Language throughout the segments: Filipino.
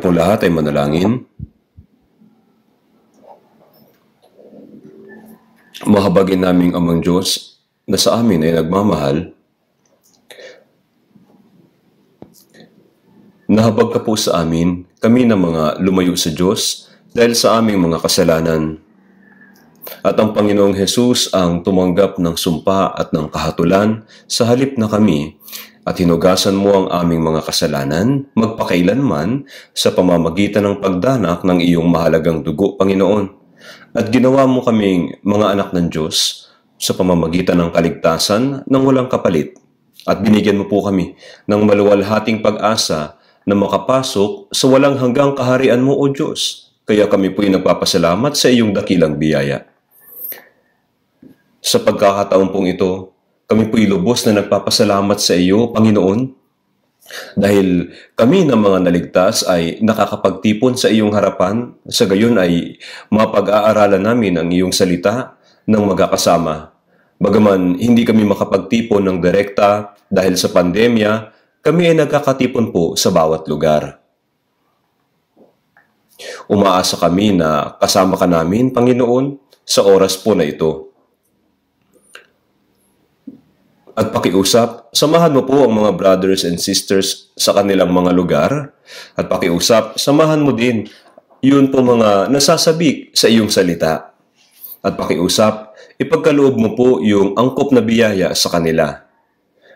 Tayo po lahat ay manalangin. Mahabagin naming amang Diyos na sa amin ay nagmamahal. Nahabag ka po sa amin, kami na mga lumayo sa Diyos dahil sa aming mga kasalanan. At ang Panginoong Hesus ang tumanggap ng sumpa at ng kahatulan sa halip na kami at hinugasan mo ang aming mga kasalanan magpakailanman sa pamamagitan ng pagdanak ng iyong mahalagang dugo, Panginoon. At ginawa mo kaming mga anak ng Diyos sa pamamagitan ng kaligtasan ng walang kapalit. At binigyan mo po kami ng maluwalhating pag-asa na makapasok sa walang hanggang kaharian mo, O Diyos. Kaya kami po'y nagpapasalamat sa iyong dakilang biyaya. Sa pagkakataon pong ito, kami po'y lubos na nagpapasalamat sa iyo, Panginoon, dahil kami na mga naligtas ay nakakapagtipon sa iyong harapan, sa gayon ay mapag-aaralan namin ang iyong salita ng magkakasama. Bagaman hindi kami makapagtipon ng direkta dahil sa pandemya, kami ay nagkakatipon po sa bawat lugar. Umaasa kami na kasama ka namin, Panginoon, sa oras po na ito at pakiusap, samahan mo po ang mga brothers and sisters sa kanilang mga lugar at pakiusap, samahan mo din yun po mga nasasabik sa iyong salita. At pakiusap, ipagkaloob mo po yung angkop na biyaya sa kanila.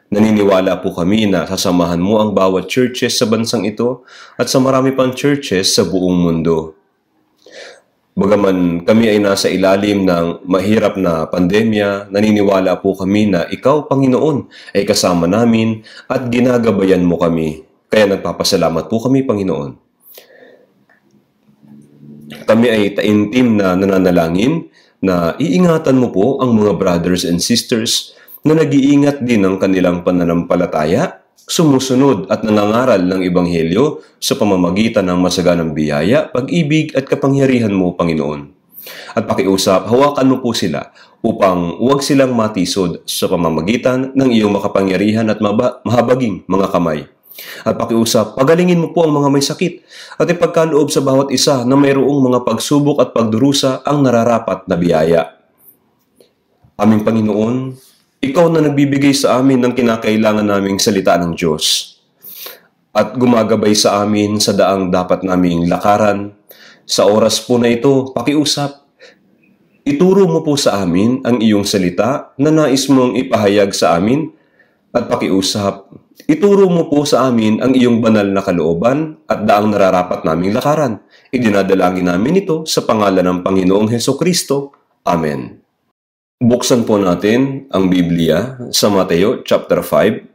Naniniwala po kami na sasamahan mo ang bawat churches sa bansang ito at sa marami pang churches sa buong mundo Bagaman kami ay nasa ilalim ng mahirap na pandemya, naniniwala po kami na ikaw, Panginoon, ay kasama namin at ginagabayan mo kami. Kaya nagpapasalamat po kami, Panginoon. Kami ay taintim na nananalangin na iingatan mo po ang mga brothers and sisters na nag-iingat din ng kanilang pananampalataya sumusunod at nangangaral ng Ebanghelyo sa pamamagitan ng masaganang biyaya, pag-ibig at kapangyarihan mo, Panginoon. At pakiusap, hawakan mo po sila upang huwag silang matisod sa pamamagitan ng iyong makapangyarihan at mahabaging mga kamay. At pakiusap, pagalingin mo po ang mga may sakit at ipagkaloob sa bawat isa na mayroong mga pagsubok at pagdurusa ang nararapat na biyaya. Aming Panginoon, ikaw na nagbibigay sa amin ng kinakailangan naming salita ng Diyos at gumagabay sa amin sa daang dapat naming lakaran. Sa oras po na ito, pakiusap. Ituro mo po sa amin ang iyong salita na nais mong ipahayag sa amin at pakiusap. Ituro mo po sa amin ang iyong banal na kalooban at daang nararapat naming lakaran. Idinadalangin namin ito sa pangalan ng Panginoong Heso Kristo. Amen. Buksan po natin ang Biblia sa Mateo chapter 5.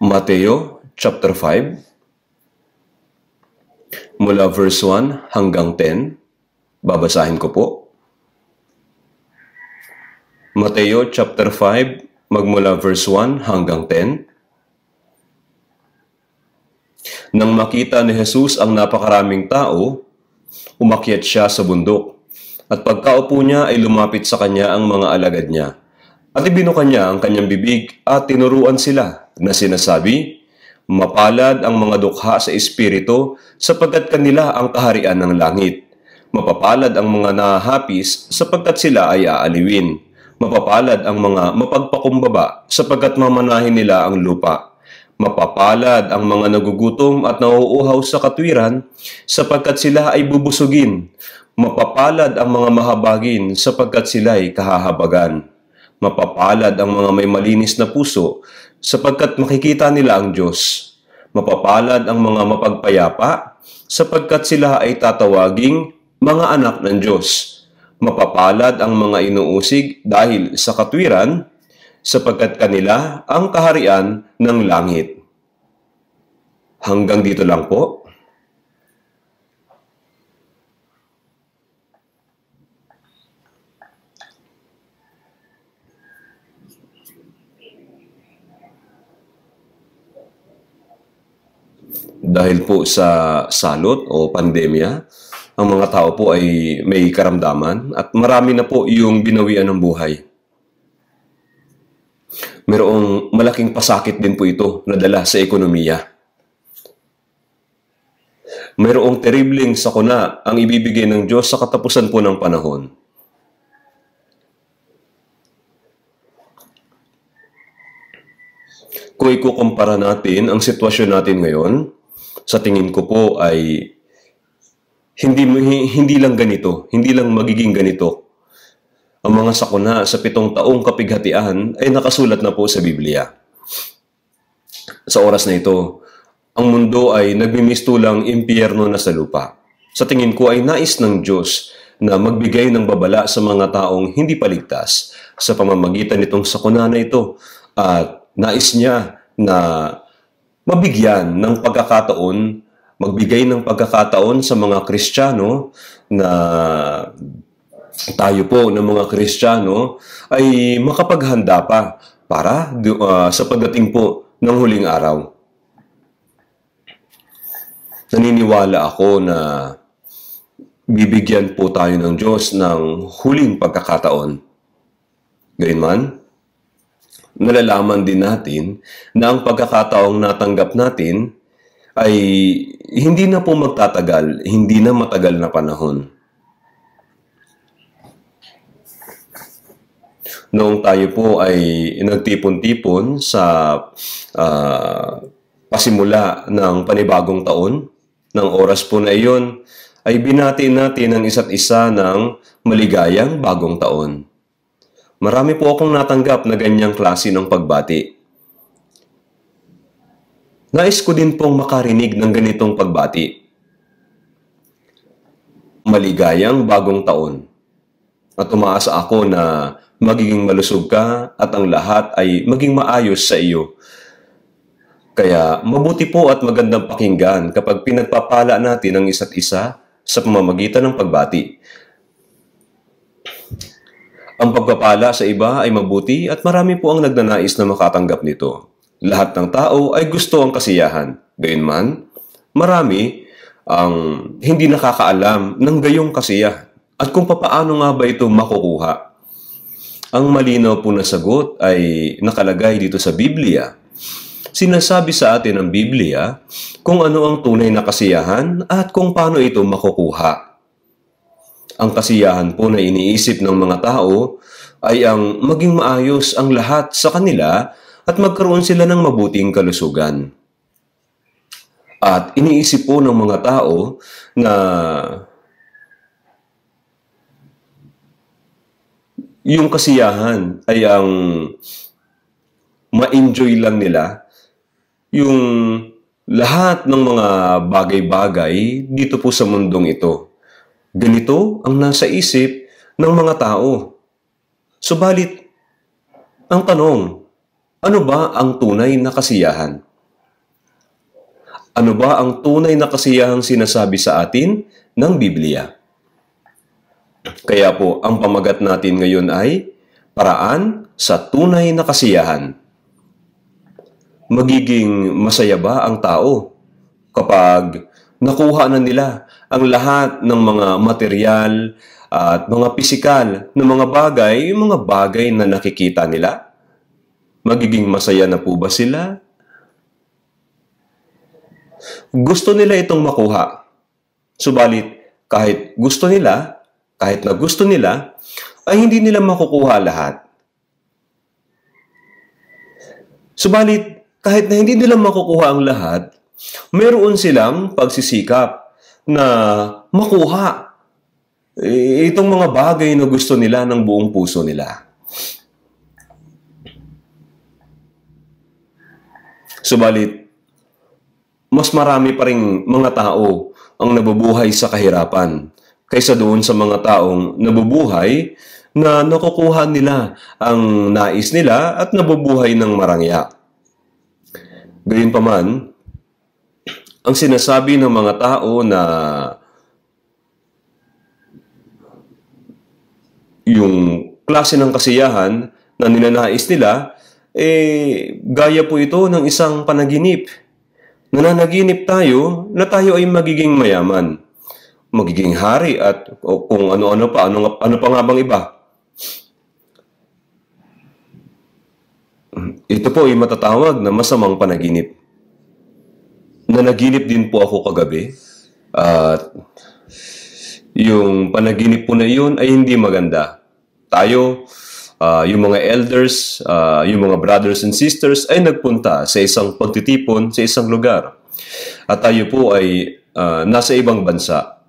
Mateo chapter 5 mula verse 1 hanggang 10 babasahin ko po Mateo chapter 5 magmula verse 1 hanggang 10. Nang makita ni Jesus ang napakaraming tao, umakyat siya sa bundok. At pagkaupo niya ay lumapit sa kanya ang mga alagad niya. At ibinuka niya ang kanyang bibig at tinuruan sila na sinasabi, Mapalad ang mga dukha sa Espiritu sapagkat kanila ang kaharian ng langit. Mapapalad ang mga nahahapis sapagkat sila ay aaliwin. Mapapalad ang mga mapagpakumbaba sapagkat mamanahin nila ang lupa. Mapapalad ang mga nagugutom at nauuhaw sa katwiran sapagkat sila ay bubusugin. Mapapalad ang mga mahabagin sapagkat sila ay kahahabagan. Mapapalad ang mga may malinis na puso sapagkat makikita nila ang Diyos. Mapapalad ang mga mapagpayapa sapagkat sila ay tatawaging mga anak ng Diyos mapapalad ang mga inuusig dahil sa katwiran sapagkat kanila ang kaharian ng langit. Hanggang dito lang po. dahil po sa salot o pandemya, ang mga tao po ay may karamdaman at marami na po yung binawian ng buhay. Merong malaking pasakit din po ito na dala sa ekonomiya. Merong terribleng sakuna ang ibibigay ng Diyos sa katapusan po ng panahon. Kung ikukumpara natin ang sitwasyon natin ngayon, sa tingin ko po ay hindi, hindi lang ganito, hindi lang magiging ganito. Ang mga sakuna sa pitong taong kapighatian ay nakasulat na po sa Biblia. Sa oras na ito, ang mundo ay nagmimistulang impyerno na sa lupa. Sa tingin ko ay nais ng Diyos na magbigay ng babala sa mga taong hindi paligtas sa pamamagitan nitong sakuna na ito at nais niya na mabigyan ng pagkakataon magbigay ng pagkakataon sa mga Kristiyano na tayo po ng mga Kristiyano ay makapaghanda pa para uh, sa pagdating po ng huling araw. Naniniwala ako na bibigyan po tayo ng Diyos ng huling pagkakataon. Gayunman, nalalaman din natin na ang pagkakataong natanggap natin ay hindi na po magtatagal, hindi na matagal na panahon. Noong tayo po ay nagtipon-tipon sa uh, pasimula ng panibagong taon, ng oras po na iyon, ay binati natin ang isa't isa ng maligayang bagong taon. Marami po akong natanggap na ganyang klase ng pagbati. Nais ko din pong makarinig ng ganitong pagbati. Maligayang bagong taon. At umaasa ako na magiging malusog ka at ang lahat ay maging maayos sa iyo. Kaya mabuti po at magandang pakinggan kapag pinagpapala natin ang isa't isa sa pamamagitan ng pagbati. Ang pagpapala sa iba ay mabuti at marami po ang nagnanais na makatanggap nito. Lahat ng tao ay gusto ang kasiyahan. Gayunman, marami ang hindi nakakaalam ng gayong kasiyahan. At kung papaano nga ba ito makukuha? Ang malinaw po na sagot ay nakalagay dito sa Biblia. Sinasabi sa atin ng Biblia kung ano ang tunay na kasiyahan at kung paano ito makukuha. Ang kasiyahan po na iniisip ng mga tao ay ang maging maayos ang lahat sa kanila at magkaroon sila ng mabuting kalusugan. At iniisip po ng mga tao na yung kasiyahan ay ang ma-enjoy lang nila yung lahat ng mga bagay-bagay dito po sa mundong ito. Ganito ang nasa isip ng mga tao. Subalit, ang tanong, ano ba ang tunay na kasiyahan? Ano ba ang tunay na kasiyahang sinasabi sa atin ng Biblia? Kaya po, ang pamagat natin ngayon ay paraan sa tunay na kasiyahan. Magiging masaya ba ang tao kapag nakuha na nila ang lahat ng mga material at mga pisikal na mga bagay, yung mga bagay na nakikita nila? Magiging masaya na po ba sila? Gusto nila itong makuha. Subalit, kahit gusto nila, kahit na gusto nila, ay hindi nila makukuha lahat. Subalit, kahit na hindi nila makukuha ang lahat, meron silang pagsisikap na makuha eh, itong mga bagay na gusto nila ng buong puso nila. Subalit, mas marami pa rin mga tao ang nabubuhay sa kahirapan kaysa doon sa mga taong nabubuhay na nakukuha nila ang nais nila at nabubuhay ng marangya. Gayunpaman, ang sinasabi ng mga tao na yung klase ng kasiyahan na ninanais nila eh, gaya po ito ng isang panaginip. Nananaginip tayo na tayo ay magiging mayaman, magiging hari at kung ano-ano pa, ano, ano pa nga bang iba. Ito po ay matatawag na masamang panaginip. Nanaginip din po ako kagabi at yung panaginip po na iyon ay hindi maganda. Tayo, uh, yung mga elders, uh, yung mga brothers and sisters ay nagpunta sa isang pagtitipon sa isang lugar. At tayo po ay uh, nasa ibang bansa.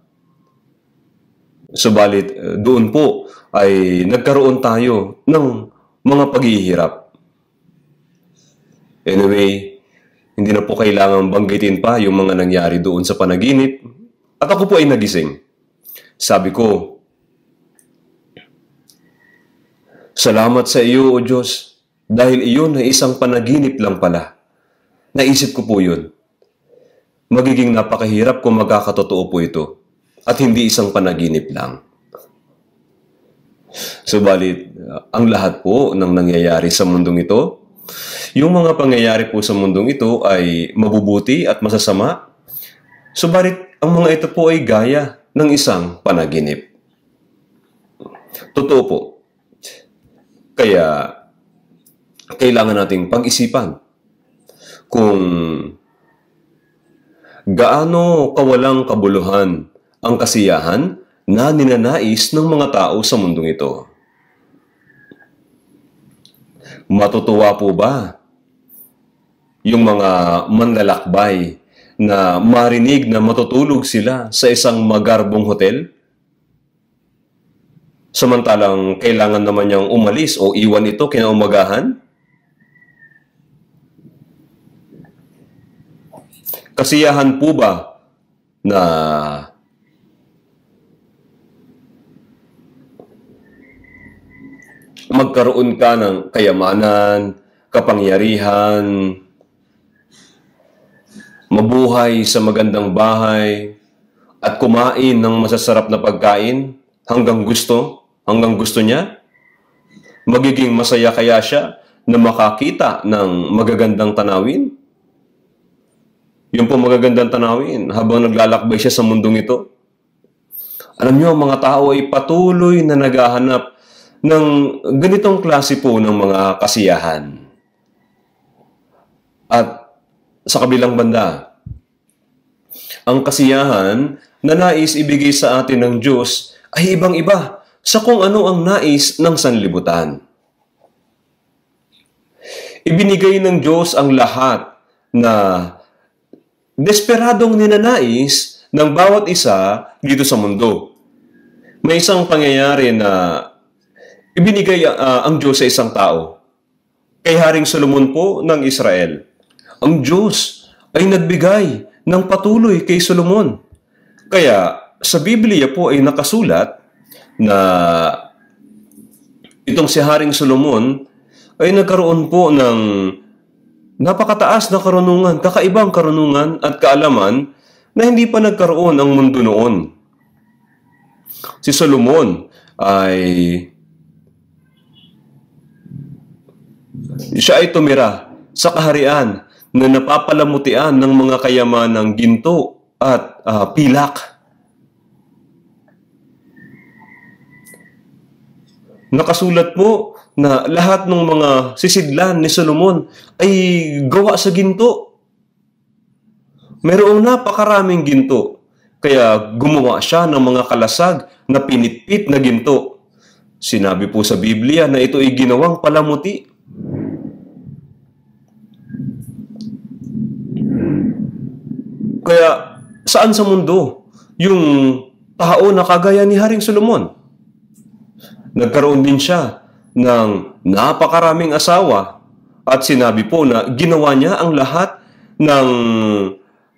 Subalit uh, doon po ay nagkaroon tayo ng mga paghihirap. Anyway, hindi na po kailangan banggitin pa yung mga nangyari doon sa panaginip. At ako po ay nagising. Sabi ko, Salamat sa iyo, O Diyos, dahil iyon ay isang panaginip lang pala. Naisip ko po yun. Magiging napakahirap kung magkakatotoo po ito at hindi isang panaginip lang. Subalit, ang lahat po ng nangyayari sa mundong ito, yung mga pangyayari po sa mundong ito ay mabubuti at masasama. Subalit, ang mga ito po ay gaya ng isang panaginip. Totoo po, kaya, kailangan nating pag-isipan kung gaano kawalang kabuluhan ang kasiyahan na ninanais ng mga tao sa mundong ito. Matutuwa po ba yung mga manlalakbay na marinig na matutulog sila sa isang magarbong hotel? Samantalang kailangan naman niyang umalis o iwan ito kinaumagahan? Kasiyahan po ba na magkaroon ka ng kayamanan, kapangyarihan, mabuhay sa magandang bahay, at kumain ng masasarap na pagkain hanggang gusto? hanggang gusto niya? Magiging masaya kaya siya na makakita ng magagandang tanawin? Yung po magagandang tanawin habang naglalakbay siya sa mundong ito? Alam niyo, ang mga tao ay patuloy na naghahanap ng ganitong klase po ng mga kasiyahan. At sa kabilang banda, ang kasiyahan na nais ibigay sa atin ng Diyos ay ibang-iba sa kung ano ang nais ng sanlibutan. Ibinigay ng Diyos ang lahat na desperadong ninanais ng bawat isa dito sa mundo. May isang pangyayari na ibinigay uh, ang Diyos sa isang tao. Kay Haring Solomon po ng Israel. Ang Diyos ay nagbigay ng patuloy kay Solomon. Kaya sa Biblia po ay nakasulat na itong si Haring Solomon ay nagkaroon po ng napakataas na karunungan, kakaibang karunungan at kaalaman na hindi pa nagkaroon ang mundo noon. Si Solomon ay siya ay tumira sa kaharian na napapalamutian ng mga kayamanang ginto at uh, pilak. nakasulat po na lahat ng mga sisidlan ni Solomon ay gawa sa ginto. Merong napakaraming ginto. Kaya gumawa siya ng mga kalasag na pinitpit na ginto. Sinabi po sa Biblia na ito ay ginawang palamuti. Kaya saan sa mundo yung tao na kagaya ni Haring Solomon? Nagkaroon din siya ng napakaraming asawa at sinabi po na ginawa niya ang lahat ng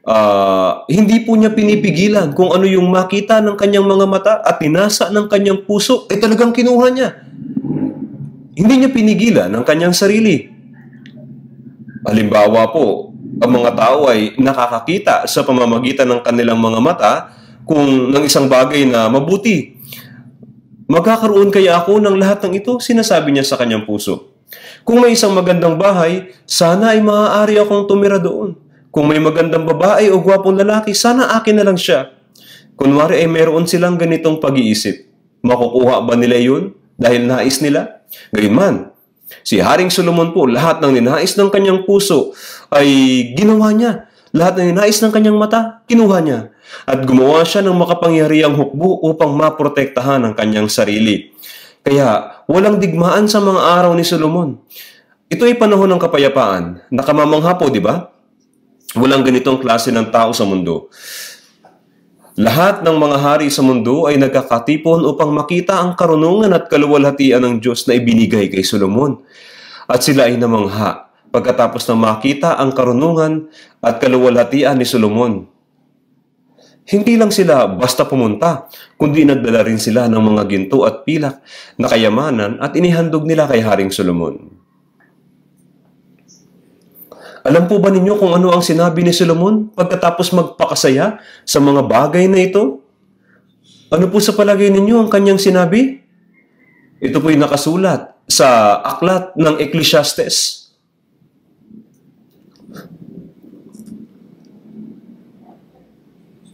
uh, hindi po niya pinipigilan kung ano yung makita ng kanyang mga mata at tinasa ng kanyang puso, ay eh, talagang kinuha niya. Hindi niya pinigilan ang kanyang sarili. Halimbawa po, ang mga tao ay nakakakita sa pamamagitan ng kanilang mga mata kung ng isang bagay na mabuti Magkakaroon kaya ako ng lahat ng ito? Sinasabi niya sa kanyang puso. Kung may isang magandang bahay, sana ay maaari akong tumira doon. Kung may magandang babae o gwapong lalaki, sana akin na lang siya. Kunwari ay meron silang ganitong pag-iisip. Makukuha ba nila yun dahil nais nila? Gayunman, si Haring Solomon po, lahat ng ninais ng kanyang puso ay ginawa niya. Lahat ng ninais ng kanyang mata, kinuha niya at gumawa siya ng makapangyarihang hukbo upang maprotektahan ang kanyang sarili. Kaya walang digmaan sa mga araw ni Solomon. Ito ay panahon ng kapayapaan. Nakamamangha po, di ba? Walang ganitong klase ng tao sa mundo. Lahat ng mga hari sa mundo ay nagkakatipon upang makita ang karunungan at kaluwalhatian ng Diyos na ibinigay kay Solomon. At sila ay namangha pagkatapos na makita ang karunungan at kaluwalhatian ni Solomon. Hindi lang sila basta pumunta, kundi nagdala rin sila ng mga ginto at pilak na kayamanan at inihandog nila kay Haring Solomon. Alam po ba ninyo kung ano ang sinabi ni Solomon pagkatapos magpakasaya sa mga bagay na ito? Ano po sa palagay ninyo ang kanyang sinabi? Ito po'y nakasulat sa aklat ng Ecclesiastes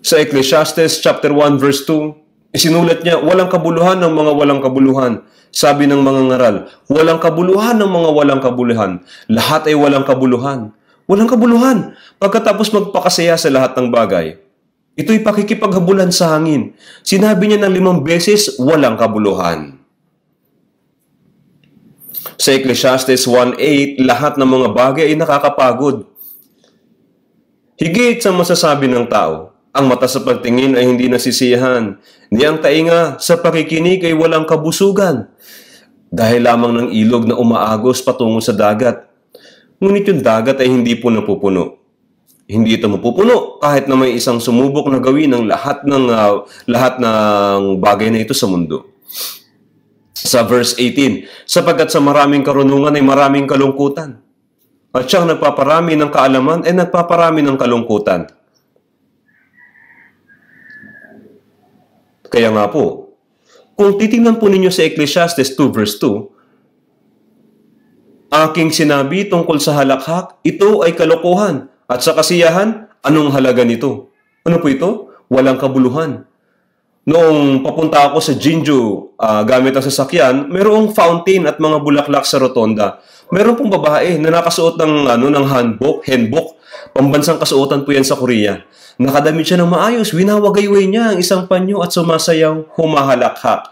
Sa Ecclesiastes chapter 1 verse 2, isinulat niya, walang kabuluhan ng mga walang kabuluhan. Sabi ng mga ngaral, walang kabuluhan ng mga walang kabuluhan. Lahat ay walang kabuluhan. Walang kabuluhan. Pagkatapos magpakasaya sa lahat ng bagay. Ito'y pakikipaghabulan sa hangin. Sinabi niya ng limang beses, walang kabuluhan. Sa Ecclesiastes 1.8, lahat ng mga bagay ay nakakapagod. Higit sa masasabi ng tao, ang mata sa pagtingin ay hindi nasisiyahan, ni ang tainga sa pakikinig ay walang kabusugan, dahil lamang ng ilog na umaagos patungo sa dagat. Ngunit yung dagat ay hindi po napupuno. Hindi ito mapupuno kahit na may isang sumubok na gawin ng lahat ng uh, lahat ng bagay na ito sa mundo. Sa verse 18, sapagkat sa maraming karunungan ay maraming kalungkutan. At siyang nagpaparami ng kaalaman ay nagpaparami ng kalungkutan. Kaya nga po, kung titingnan po ninyo sa Ecclesiastes 2 verse 2, Aking sinabi tungkol sa halakhak, ito ay kalokohan. At sa kasiyahan, anong halaga nito? Ano po ito? Walang kabuluhan. Noong papunta ako sa Jinju uh, gamit ang sasakyan, mayroong fountain at mga bulaklak sa rotonda. Meron pong babae na nakasuot ng, ano, ng handbook, handbook Pambansang kasuotan po yan sa Korea. Nakadamit siya ng maayos, winawagayway niya ang isang panyo at sumasayaw, humahalakhak.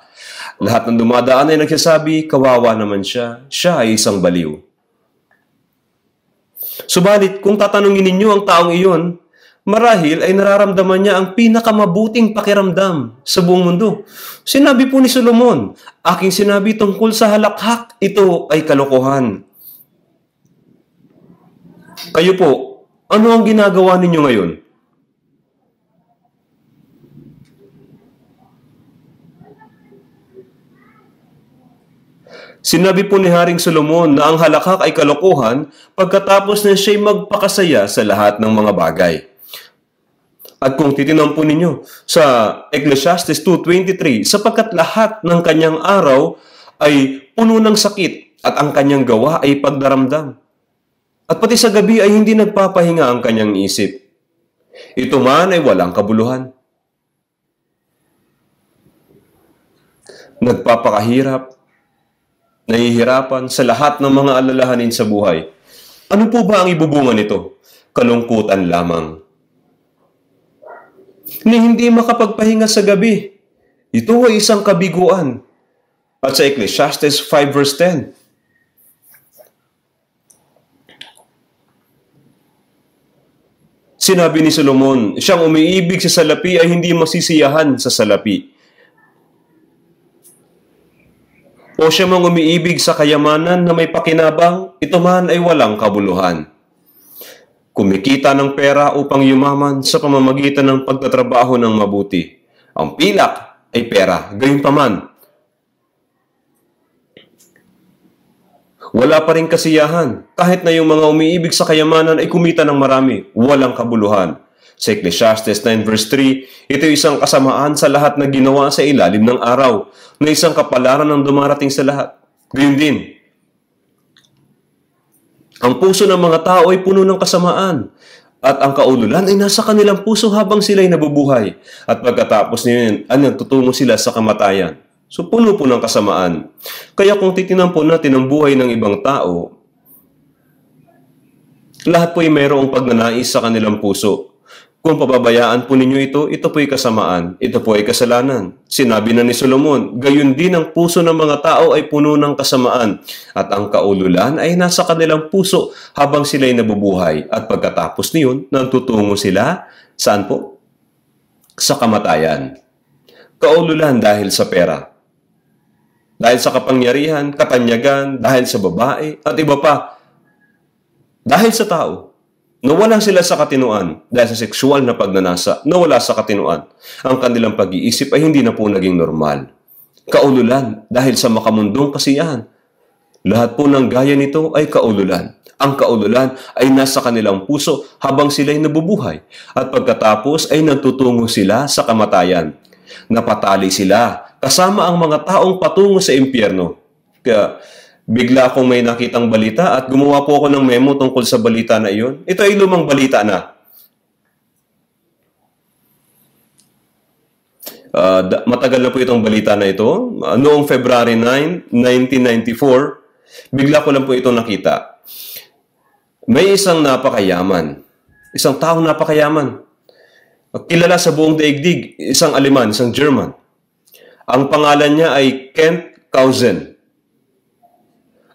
Lahat ng dumadaan ay nagsasabi, kawawa naman siya, siya ay isang baliw. Subalit, kung tatanungin ninyo ang taong iyon, marahil ay nararamdaman niya ang pinakamabuting pakiramdam sa buong mundo. Sinabi po ni Solomon, aking sinabi tungkol sa halakhak, ito ay kalokohan. Kayo po, ano ang ginagawa ninyo ngayon? Sinabi po ni Haring Solomon na ang halakak ay kalokohan pagkatapos na siya'y magpakasaya sa lahat ng mga bagay. At kung titinan po ninyo sa Ecclesiastes 2.23, sapagkat lahat ng kanyang araw ay puno ng sakit at ang kanyang gawa ay pagdaramdam. At pati sa gabi ay hindi nagpapahinga ang kanyang isip. Ito man ay walang kabuluhan. Nagpapakahirap, nahihirapan sa lahat ng mga alalahanin sa buhay. Ano po ba ang ibubunga nito? Kalungkutan lamang. Ni hindi makapagpahinga sa gabi. Ito ay isang kabiguan. At sa Ecclesiastes 5 verse 10, Sinabi ni Solomon, siyang umiibig sa salapi ay hindi masisiyahan sa salapi. O siya mang umiibig sa kayamanan na may pakinabang, ito man ay walang kabuluhan. Kumikita ng pera upang yumaman sa pamamagitan ng pagtatrabaho ng mabuti. Ang pilak ay pera, gayon pa man Wala pa rin kasiyahan. Kahit na yung mga umiibig sa kayamanan ay kumita ng marami, walang kabuluhan. Sa Ecclesiastes 9 verse 3, ito isang kasamaan sa lahat na ginawa sa ilalim ng araw, na isang kapalaran ng dumarating sa lahat. Gayun din, ang puso ng mga tao ay puno ng kasamaan, at ang kaululan ay nasa kanilang puso habang sila ay nabubuhay, at pagkatapos niyon, anong tutungo sila sa kamatayan. So puno po ng kasamaan. Kaya kung titinan po natin ang buhay ng ibang tao, lahat po ay mayroong pagnanais sa kanilang puso. Kung pababayaan po ninyo ito, ito po ay kasamaan, ito po ay kasalanan. Sinabi na ni Solomon, gayon din ang puso ng mga tao ay puno ng kasamaan at ang kaululan ay nasa kanilang puso habang sila ay nabubuhay at pagkatapos niyon, nantutungo sila, saan po? Sa kamatayan. Kaululan dahil sa pera dahil sa kapangyarihan, katanyagan, dahil sa babae, at iba pa. Dahil sa tao, nawala sila sa katinuan dahil sa sexual na pagnanasa, nawala sa katinuan. Ang kanilang pag-iisip ay hindi na po naging normal. Kaululan dahil sa makamundong kasiyahan. Lahat po ng gaya nito ay kaululan. Ang kaululan ay nasa kanilang puso habang sila'y nabubuhay at pagkatapos ay nagtutungo sila sa kamatayan. Napatali sila kasama ang mga taong patungo sa impyerno. Kaya bigla akong may nakitang balita at gumawa po ako ng memo tungkol sa balita na iyon. Ito ay lumang balita na. Uh, matagal na po itong balita na ito. Ah, noong February 9, 1994, bigla ko lang po itong nakita. May isang napakayaman. Isang taong napakayaman. Kilala sa buong daigdig, isang Aliman, isang German. Ang pangalan niya ay Kent Kausen.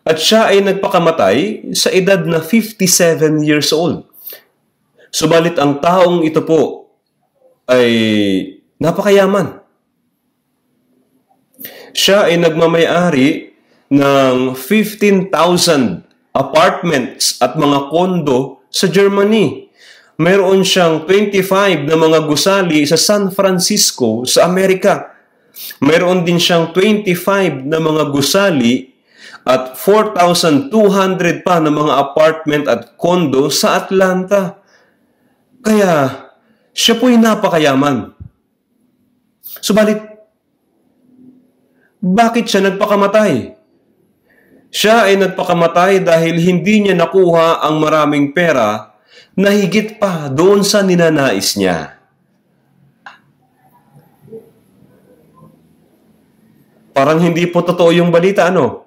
At siya ay nagpakamatay sa edad na 57 years old. Subalit ang taong ito po ay napakayaman. Siya ay nagmamayari ng 15,000 apartments at mga kondo sa Germany. Mayroon siyang 25 na mga gusali sa San Francisco sa Amerika. Meron din siyang 25 na mga gusali at 4,200 pa na mga apartment at condo sa Atlanta. Kaya siya po'y napakayaman. Subalit, bakit siya nagpakamatay? Siya ay nagpakamatay dahil hindi niya nakuha ang maraming pera na higit pa doon sa ninanais niya. Parang hindi po totoo yung balita, ano?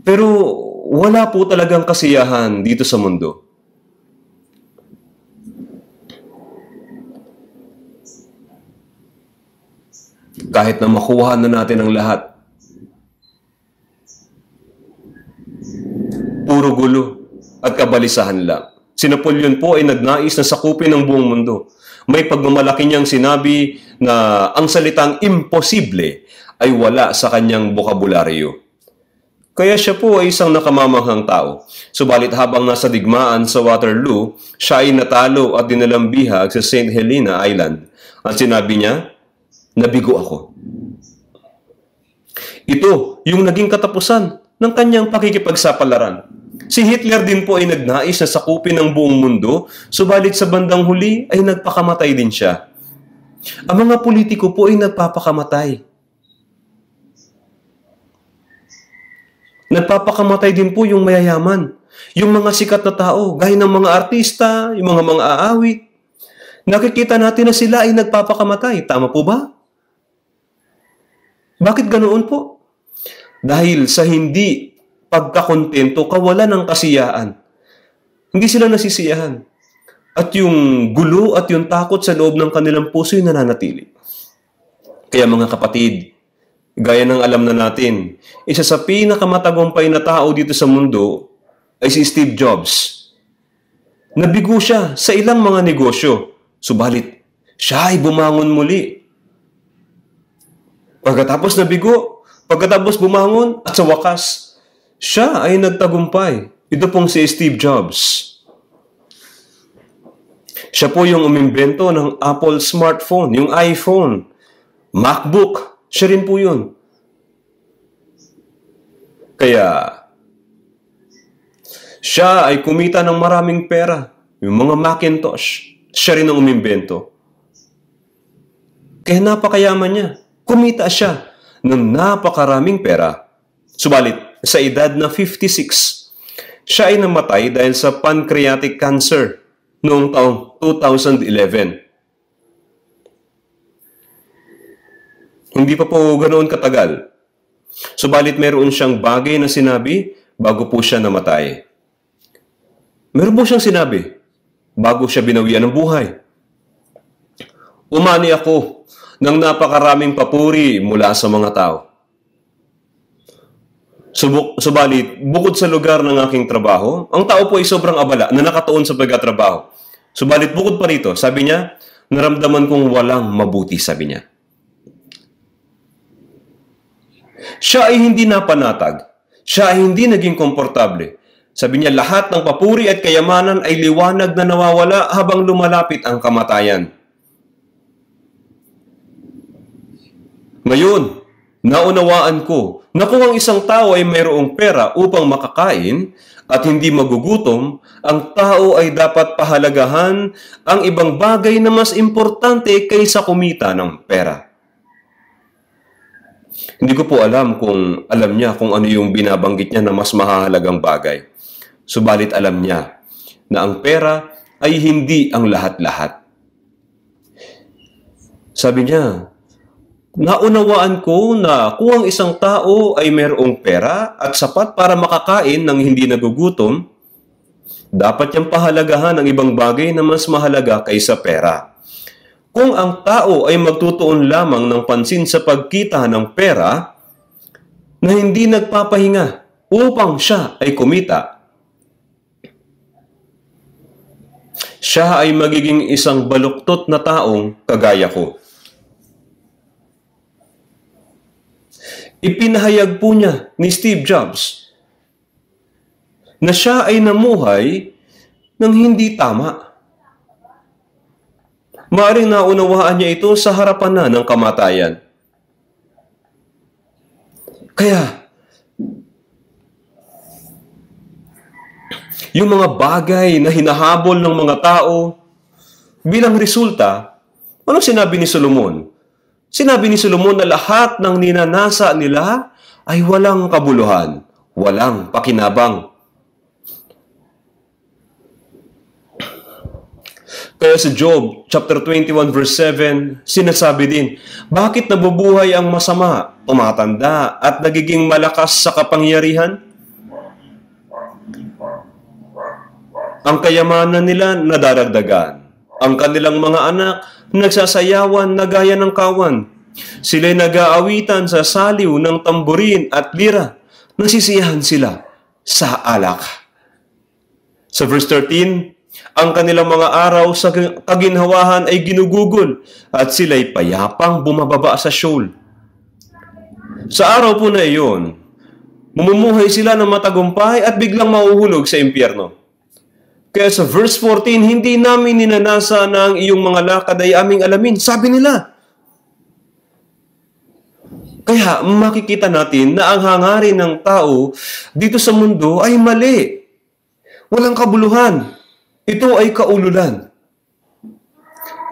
Pero wala po talagang kasiyahan dito sa mundo. Kahit na makuha na natin ang lahat. Puro gulo at kabalisahan lang. Si Napoleon po ay nagnais na sakupin ang buong mundo may pagmamalaki niyang sinabi na ang salitang imposible ay wala sa kanyang bokabularyo. Kaya siya po ay isang nakamamanghang tao. Subalit habang nasa digmaan sa Waterloo, siya ay natalo at dinalambihag sa St. Helena Island. At sinabi niya, nabigo ako. Ito yung naging katapusan ng kanyang pakikipagsapalaran. Si Hitler din po ay nagnais na sakupin ang buong mundo, subalit sa bandang huli ay nagpakamatay din siya. Ang mga politiko po ay nagpapakamatay. Nagpapakamatay din po yung mayayaman. Yung mga sikat na tao, gaya ng mga artista, yung mga mga aawit, nakikita natin na sila ay nagpapakamatay. Tama po ba? Bakit ganoon po? Dahil sa hindi pagkakontento, kawalan ng kasiyahan. Hindi sila nasisiyahan. At yung gulo at yung takot sa loob ng kanilang puso ay nananatili. Kaya mga kapatid, gaya ng alam na natin, isa sa pinakamatagumpay na tao dito sa mundo ay si Steve Jobs. Nabigo siya sa ilang mga negosyo, subalit siya ay bumangon muli. Pagkatapos nabigo, pagkatapos bumangon, at sa wakas, siya ay nagtagumpay. Ito pong si Steve Jobs. Siya po yung umimbento ng Apple smartphone, yung iPhone, MacBook. Siya rin po yun. Kaya, siya ay kumita ng maraming pera. Yung mga Macintosh, siya rin ang umimbento. Kaya napakayaman niya. Kumita siya ng napakaraming pera. Subalit, sa edad na 56. Siya ay namatay dahil sa pancreatic cancer noong taong 2011. Hindi pa po ganoon katagal. Subalit meron siyang bagay na sinabi bago po siya namatay. Meron po siyang sinabi bago siya binawian ng buhay. Umani ako ng napakaraming papuri mula sa mga tao. Subuk, subalit, bukod sa lugar ng aking trabaho, ang tao po ay sobrang abala na nakatuon sa pagkatrabaho. Subalit, bukod pa rito, sabi niya, naramdaman kong walang mabuti, sabi niya. Siya ay hindi napanatag. Siya ay hindi naging komportable. Sabi niya, lahat ng papuri at kayamanan ay liwanag na nawawala habang lumalapit ang kamatayan. Ngayon, naunawaan ko na kung ang isang tao ay mayroong pera upang makakain at hindi magugutom, ang tao ay dapat pahalagahan ang ibang bagay na mas importante kaysa kumita ng pera. Hindi ko po alam kung alam niya kung ano yung binabanggit niya na mas mahalagang bagay. Subalit alam niya na ang pera ay hindi ang lahat-lahat. Sabi niya, naunawaan ko na kung ang isang tao ay mayroong pera at sapat para makakain ng hindi nagugutom, dapat niyang pahalagahan ang ibang bagay na mas mahalaga kaysa pera. Kung ang tao ay magtutuon lamang ng pansin sa pagkita ng pera na hindi nagpapahinga upang siya ay kumita, siya ay magiging isang baluktot na taong kagaya ko. Ipinahayag po niya ni Steve Jobs na siya ay namuhay ng hindi tama. Maaring naunawaan niya ito sa harapan na ng kamatayan. Kaya, yung mga bagay na hinahabol ng mga tao bilang resulta, ano sinabi ni Solomon? Sinabi ni Solomon na lahat ng ninanasa nila ay walang kabuluhan, walang pakinabang. Kaya sa Job chapter 21 verse 7, sinasabi din, bakit nabubuhay ang masama, tumatanda at nagiging malakas sa kapangyarihan? Ang kayamanan nila nadaragdagan. Ang kanilang mga anak nagsasayawan na gaya ng kawan. Sila'y nag-aawitan sa saliw ng tamburin at lira. Nasisiyahan sila sa alak. Sa verse 13, ang kanilang mga araw sa kaginhawahan ay ginugugol at sila'y payapang bumababa sa shoal. Sa araw po na iyon, Mumumuhay sila ng matagumpay at biglang mauhulog sa impyerno. Kaya sa verse 14, hindi namin ninanasa na ang iyong mga lakad ay aming alamin. Sabi nila. Kaya makikita natin na ang hangarin ng tao dito sa mundo ay mali. Walang kabuluhan. Ito ay kaululan.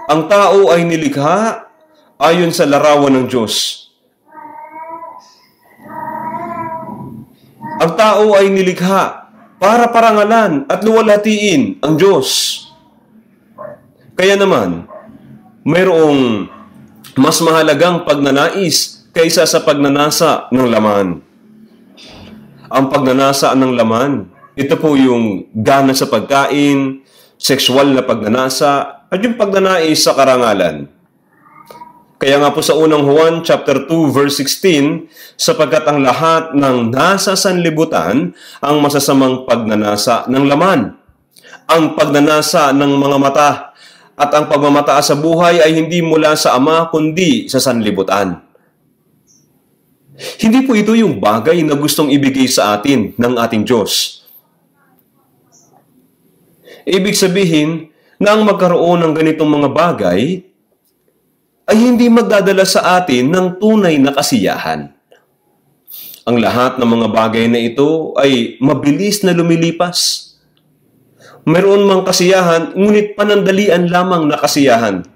Ang tao ay nilikha ayon sa larawan ng Diyos. Ang tao ay nilikha para parangalan at luwalhatiin ang Diyos. Kaya naman, mayroong mas mahalagang pagnanais kaysa sa pagnanasa ng laman. Ang pagnanasa ng laman, ito po yung gana sa pagkain, sexual na pagnanasa, at yung pagnanais sa karangalan. Kaya nga po sa unang Juan chapter 2 verse 16, sapagkat ang lahat ng nasa sanlibutan ang masasamang pagnanasa ng laman, ang pagnanasa ng mga mata, at ang pagmamataas sa buhay ay hindi mula sa Ama kundi sa sanlibutan. Hindi po ito yung bagay na gustong ibigay sa atin ng ating Diyos. Ibig sabihin na ang magkaroon ng ganitong mga bagay ay hindi magdadala sa atin ng tunay na kasiyahan. Ang lahat ng mga bagay na ito ay mabilis na lumilipas. Meron mang kasiyahan, ngunit panandalian lamang na kasiyahan.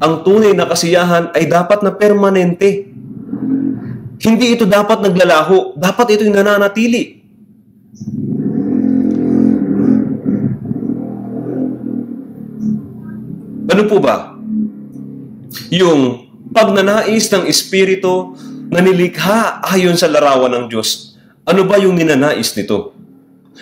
Ang tunay na kasiyahan ay dapat na permanente. Hindi ito dapat naglalaho, dapat ito'y nananatili. Ano po ba? Yung pagnanais ng Espiritu na nilikha ayon sa larawan ng Diyos. Ano ba yung ninanais nito?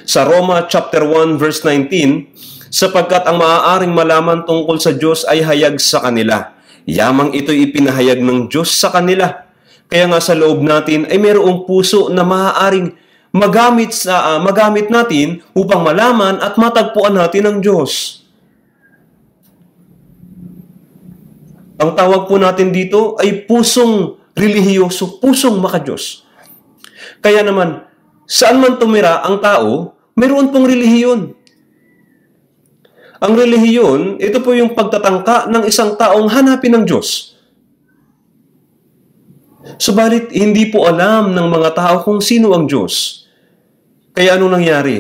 Sa Roma chapter 1 verse 19, sapagkat ang maaaring malaman tungkol sa Diyos ay hayag sa kanila. Yamang ito'y ipinahayag ng Diyos sa kanila. Kaya nga sa loob natin ay mayroong puso na maaaring magamit sa uh, magamit natin upang malaman at matagpuan natin ang Diyos. Ang tawag po natin dito ay pusong relihiyoso, pusong makajos. Kaya naman, saan man tumira ang tao, meron pong relihiyon. Ang relihiyon, ito po yung pagtatangka ng isang taong hanapin ng Diyos. Subalit, hindi po alam ng mga tao kung sino ang Diyos. Kaya anong nangyari?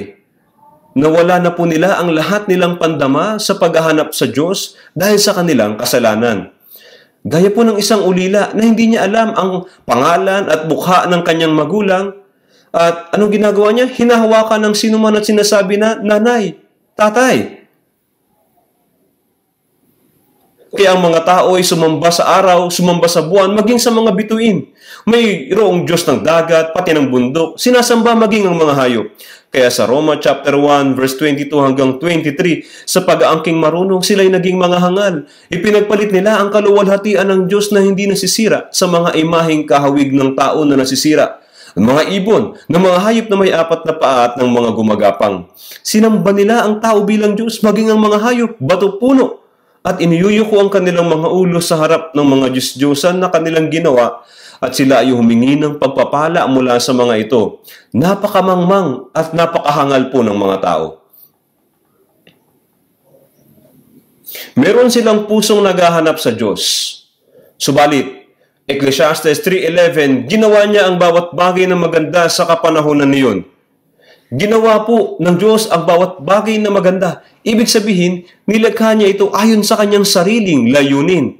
Nawala na po nila ang lahat nilang pandama sa paghahanap sa Diyos dahil sa kanilang kasalanan. Gaya po ng isang ulila na hindi niya alam ang pangalan at bukha ng kanyang magulang. At anong ginagawa niya? Hinahawakan ng sinuman at sinasabi na, Nanay, Tatay, Kaya ang mga tao ay sumamba sa araw, sumamba sa buwan, maging sa mga bituin. May roong Diyos ng dagat, pati ng bundok, sinasamba maging ang mga hayop. Kaya sa Roma chapter 1 verse 22 hanggang 23, sa pag-aangking marunong sila'y naging mga hangal. Ipinagpalit nila ang kaluwalhatian ng Diyos na hindi nasisira sa mga imaheng kahawig ng tao na nasisira Ang mga ibon, ng mga hayop na may apat na paa at ng mga gumagapang. Sinamba nila ang tao bilang Diyos, maging ang mga hayop, bato puno, at iniyuyuko ang kanilang mga ulo sa harap ng mga Diyos-Diyosan na kanilang ginawa at sila ay humingi ng pagpapala mula sa mga ito. Napakamangmang at napakahangal po ng mga tao. Meron silang pusong naghahanap sa Diyos. Subalit, Ecclesiastes 3.11, ginawa niya ang bawat bagay na maganda sa kapanahonan niyon Ginawa po ng Diyos ang bawat bagay na maganda. Ibig sabihin, nilagha niya ito ayon sa kanyang sariling layunin.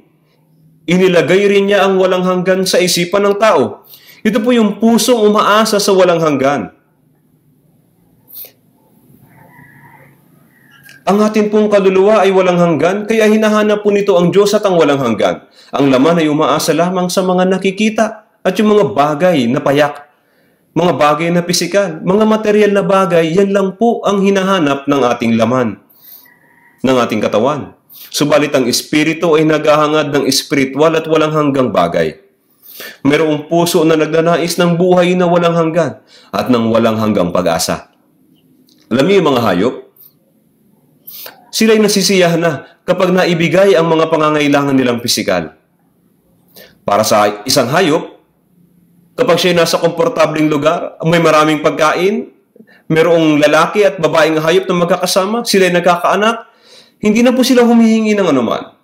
Inilagay rin niya ang walang hanggan sa isipan ng tao. Ito po yung pusong umaasa sa walang hanggan. Ang atin pong kaluluwa ay walang hanggan, kaya hinahanap po nito ang Diyos at ang walang hanggan. Ang laman ay umaasa lamang sa mga nakikita at yung mga bagay na payak mga bagay na pisikal, mga material na bagay, yan lang po ang hinahanap ng ating laman, ng ating katawan. Subalit ang espiritu ay naghahangad ng espiritual at walang hanggang bagay. Merong puso na nagnanais ng buhay na walang hanggan at ng walang hanggang pag-asa. Alam niyo mga hayop? Sila'y nasisiyahan na kapag naibigay ang mga pangangailangan nilang pisikal. Para sa isang hayop, Kapag siya nasa komportabling lugar, may maraming pagkain, merong lalaki at babaeng hayop na magkakasama, sila'y nagkakaanak, hindi na po sila humihingi ng anuman.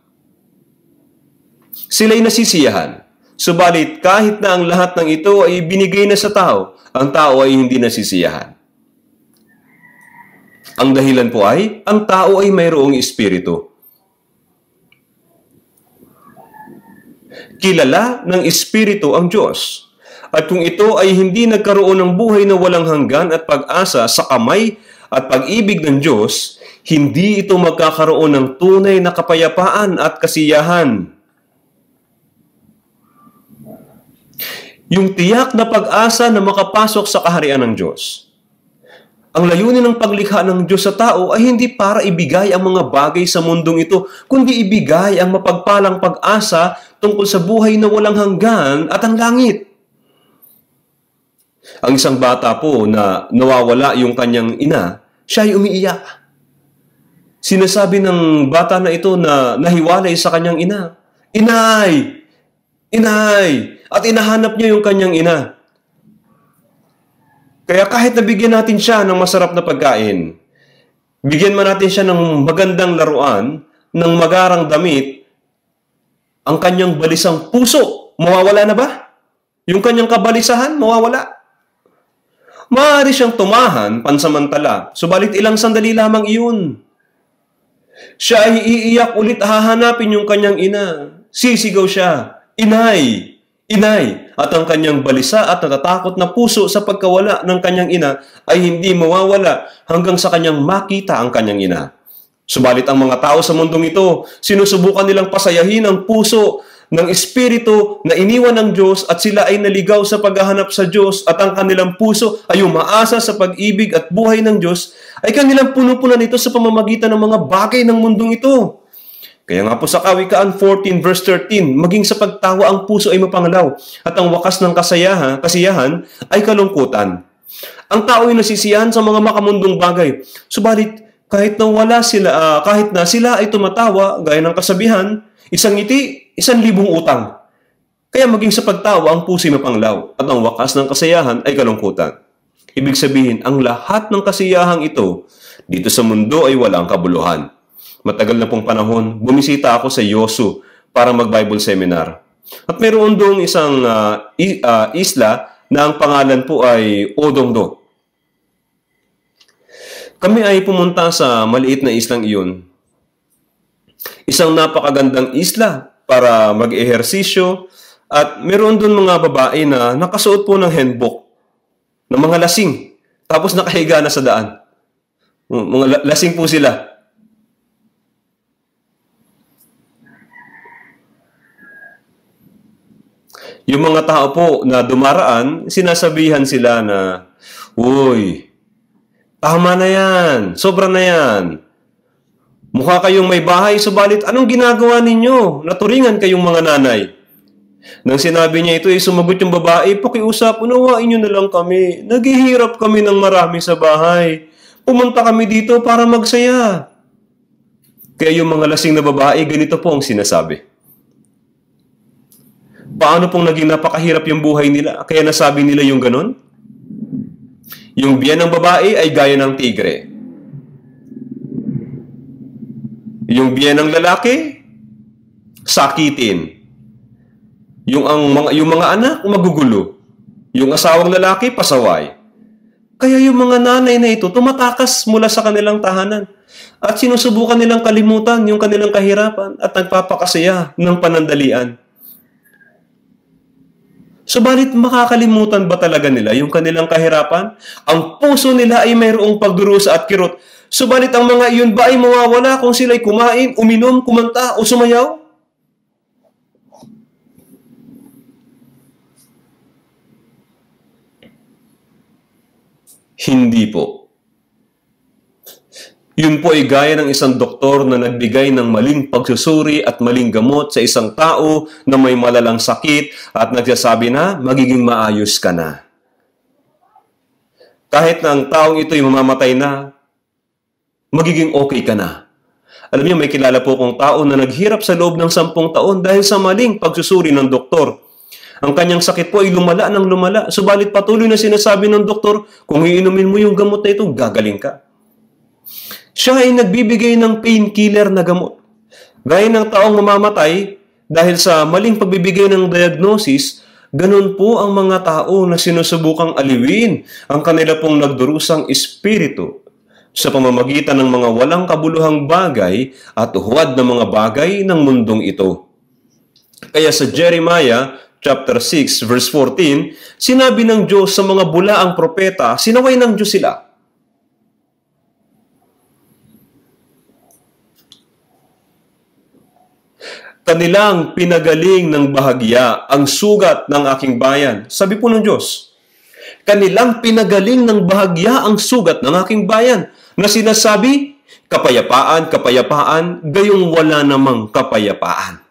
Sila'y nasisiyahan. Subalit, kahit na ang lahat ng ito ay binigay na sa tao, ang tao ay hindi nasisiyahan. Ang dahilan po ay, ang tao ay mayroong espiritu. Kilala ng espiritu ang Diyos at kung ito ay hindi nagkaroon ng buhay na walang hanggan at pag-asa sa kamay at pag-ibig ng Diyos, hindi ito magkakaroon ng tunay na kapayapaan at kasiyahan. Yung tiyak na pag-asa na makapasok sa kaharian ng Diyos. Ang layunin ng paglikha ng Diyos sa tao ay hindi para ibigay ang mga bagay sa mundong ito, kundi ibigay ang mapagpalang pag-asa tungkol sa buhay na walang hanggan at ang langit. Ang isang bata po na nawawala yung kanyang ina, siya ay umiiyak. Sinasabi ng bata na ito na nahiwalay sa kanyang ina, Inay! Inay! At inahanap niya yung kanyang ina. Kaya kahit nabigyan natin siya ng masarap na pagkain, bigyan man natin siya ng magandang laruan, ng magarang damit, ang kanyang balisang puso, mawawala na ba? Yung kanyang kabalisahan, mawawala maaari siyang tumahan pansamantala, subalit ilang sandali lamang iyon. Siya ay iiyak ulit hahanapin yung kanyang ina. Sisigaw siya, Inay! Inay! At ang kanyang balisa at natatakot na puso sa pagkawala ng kanyang ina ay hindi mawawala hanggang sa kanyang makita ang kanyang ina. Subalit ang mga tao sa mundong ito, sinusubukan nilang pasayahin ang puso ng espiritu na iniwan ng Diyos at sila ay naligaw sa paghahanap sa Diyos at ang kanilang puso ay umaasa sa pag-ibig at buhay ng Diyos ay kanilang punupunan nito sa pamamagitan ng mga bagay ng mundong ito. Kaya nga po sa Kawikaan 14 verse 13, maging sa pagtawa ang puso ay mapangalaw at ang wakas ng kasayahan, kasiyahan ay kalungkutan. Ang tao ay nasisiyahan sa mga makamundong bagay. Subalit, kahit na wala sila, uh, kahit na sila ay tumatawa, gaya ng kasabihan, isang ngiti isang libong utang. Kaya maging sa pagtawa ang puso pusi mapanglaw at ang wakas ng kasayahan ay kalungkutan. Ibig sabihin, ang lahat ng kasiyahang ito dito sa mundo ay walang kabuluhan. Matagal na pong panahon, bumisita ako sa Yosu para mag-Bible seminar. At mayroon doon isang uh, isla na ang pangalan po ay Odongdo. Kami ay pumunta sa maliit na islang iyon. Isang napakagandang isla para mag-ehersisyo. At meron doon mga babae na nakasuot po ng handbook ng mga lasing. Tapos nakahiga na sa daan. Mga lasing po sila. Yung mga tao po na dumaraan, sinasabihan sila na, Uy, tama na yan, sobra na yan. Mukha kayong may bahay, subalit anong ginagawa ninyo? Naturingan kayong mga nanay. Nang sinabi niya ito ay sumagot yung babae, pakiusap, unawain niyo na lang kami. Naghihirap kami ng marami sa bahay. Pumunta kami dito para magsaya. Kaya yung mga lasing na babae, ganito po ang sinasabi. Paano pong naging napakahirap yung buhay nila? Kaya nasabi nila yung ganon? Yung biyan ng babae ay gaya ng tigre. Yung biyan ng lalaki, sakitin. Yung ang mga yung mga anak magugulo. Yung asawang lalaki pasaway. Kaya yung mga nanay na ito tumatakas mula sa kanilang tahanan at sinusubukan nilang kalimutan yung kanilang kahirapan at nagpapakasaya ng panandalian. Subalit makakalimutan ba talaga nila yung kanilang kahirapan? Ang puso nila ay mayroong pagdurusa at kirot Subalit ang mga iyon ba ay mawawala kung sila'y kumain, uminom, kumanta o sumayaw? Hindi po. Yun po ay gaya ng isang doktor na nagbigay ng maling pagsusuri at maling gamot sa isang tao na may malalang sakit at nagsasabi na magiging maayos ka na. Kahit na ang taong ito ay mamamatay na, magiging okay ka na. Alam niyo, may kilala po kong tao na naghirap sa loob ng sampung taon dahil sa maling pagsusuri ng doktor. Ang kanyang sakit po ay lumala ng lumala, subalit patuloy na sinasabi ng doktor, kung iinumin mo yung gamot na ito, gagaling ka. Siya ay nagbibigay ng painkiller na gamot. Gaya ng taong mamamatay, dahil sa maling pagbibigay ng diagnosis, ganun po ang mga tao na sinusubukang aliwin ang kanila pong nagdurusang espiritu sa pamamagitan ng mga walang kabuluhang bagay at huwad na mga bagay ng mundong ito. Kaya sa Jeremiah chapter 6 verse 14, sinabi ng Diyos sa mga bulaang propeta, sinaway ng Diyos sila. Kanilang pinagaling ng bahagya ang sugat ng aking bayan. Sabi po ng Diyos, kanilang pinagaling ng bahagya ang sugat ng aking bayan na sinasabi, kapayapaan, kapayapaan, gayong wala namang kapayapaan.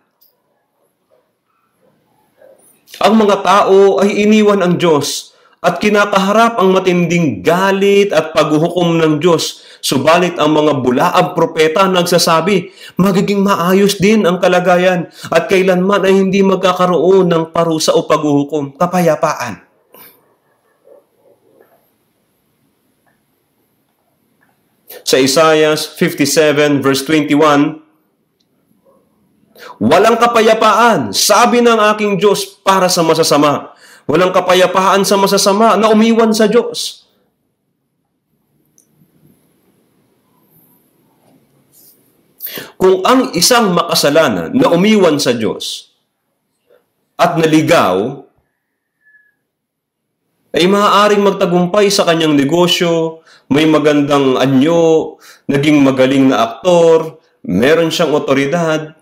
Ang mga tao ay iniwan ang Diyos at kinakaharap ang matinding galit at paghuhukom ng Diyos. Subalit ang mga bulaang propeta nagsasabi, magiging maayos din ang kalagayan at kailanman ay hindi magkakaroon ng parusa o paghuhukom, kapayapaan. sa Isaiah 57 verse 21, Walang kapayapaan, sabi ng aking Diyos, para sa masasama. Walang kapayapaan sa masasama na umiwan sa Diyos. Kung ang isang makasalanan na umiwan sa Diyos at naligaw, ay maaaring magtagumpay sa kanyang negosyo, may magandang anyo, naging magaling na aktor, meron siyang otoridad,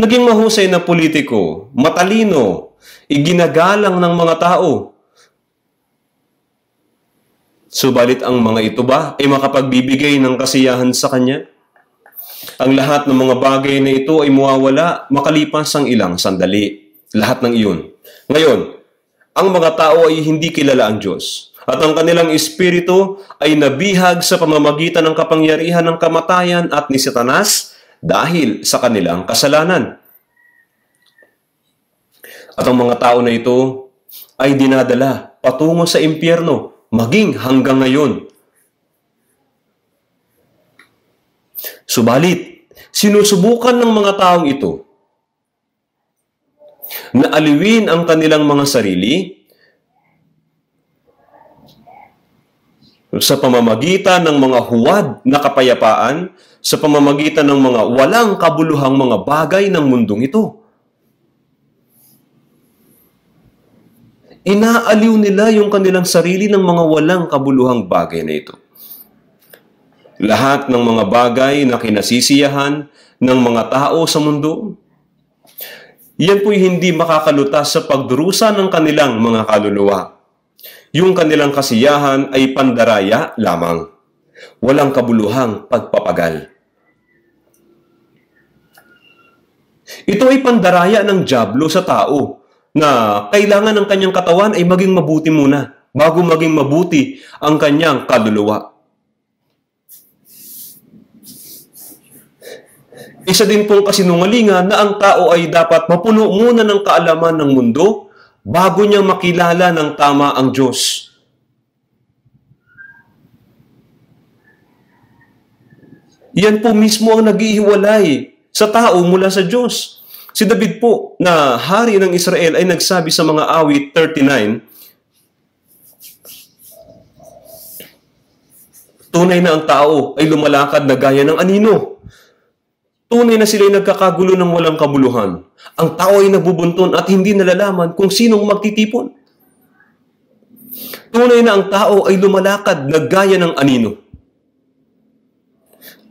naging mahusay na politiko, matalino, iginagalang ng mga tao. Subalit ang mga ito ba ay makapagbibigay ng kasiyahan sa kanya? Ang lahat ng mga bagay na ito ay mawawala makalipas ang ilang sandali. Lahat ng iyon. Ngayon, ang mga tao ay hindi kilala ang Diyos at ang kanilang espiritu ay nabihag sa pamamagitan ng kapangyarihan ng kamatayan at ni Satanas dahil sa kanilang kasalanan. At ang mga tao na ito ay dinadala patungo sa impyerno maging hanggang ngayon. Subalit, sinusubukan ng mga taong ito na aliwin ang kanilang mga sarili sa pamamagitan ng mga huwad na kapayapaan, sa pamamagitan ng mga walang kabuluhang mga bagay ng mundong ito. Inaaliw nila yung kanilang sarili ng mga walang kabuluhang bagay na ito. Lahat ng mga bagay na kinasisiyahan ng mga tao sa mundo, yan po'y hindi makakalutas sa pagdurusa ng kanilang mga kaluluwa yung kanilang kasiyahan ay pandaraya lamang. Walang kabuluhang pagpapagal. Ito ay pandaraya ng Diablo sa tao na kailangan ng kanyang katawan ay maging mabuti muna bago maging mabuti ang kanyang kaluluwa. Isa din pong kasinungalingan na ang tao ay dapat mapuno muna ng kaalaman ng mundo bago niya makilala ng tama ang Diyos. Yan po mismo ang nagiiwalay sa tao mula sa Diyos. Si David po na hari ng Israel ay nagsabi sa mga awit 39, Tunay na ang tao ay lumalakad na gaya ng anino Tunay na sila'y nagkakagulo ng walang kabuluhan. Ang tao ay nabubunton at hindi nalalaman kung sinong magtitipon. Tunay na ang tao ay lumalakad na gaya ng anino.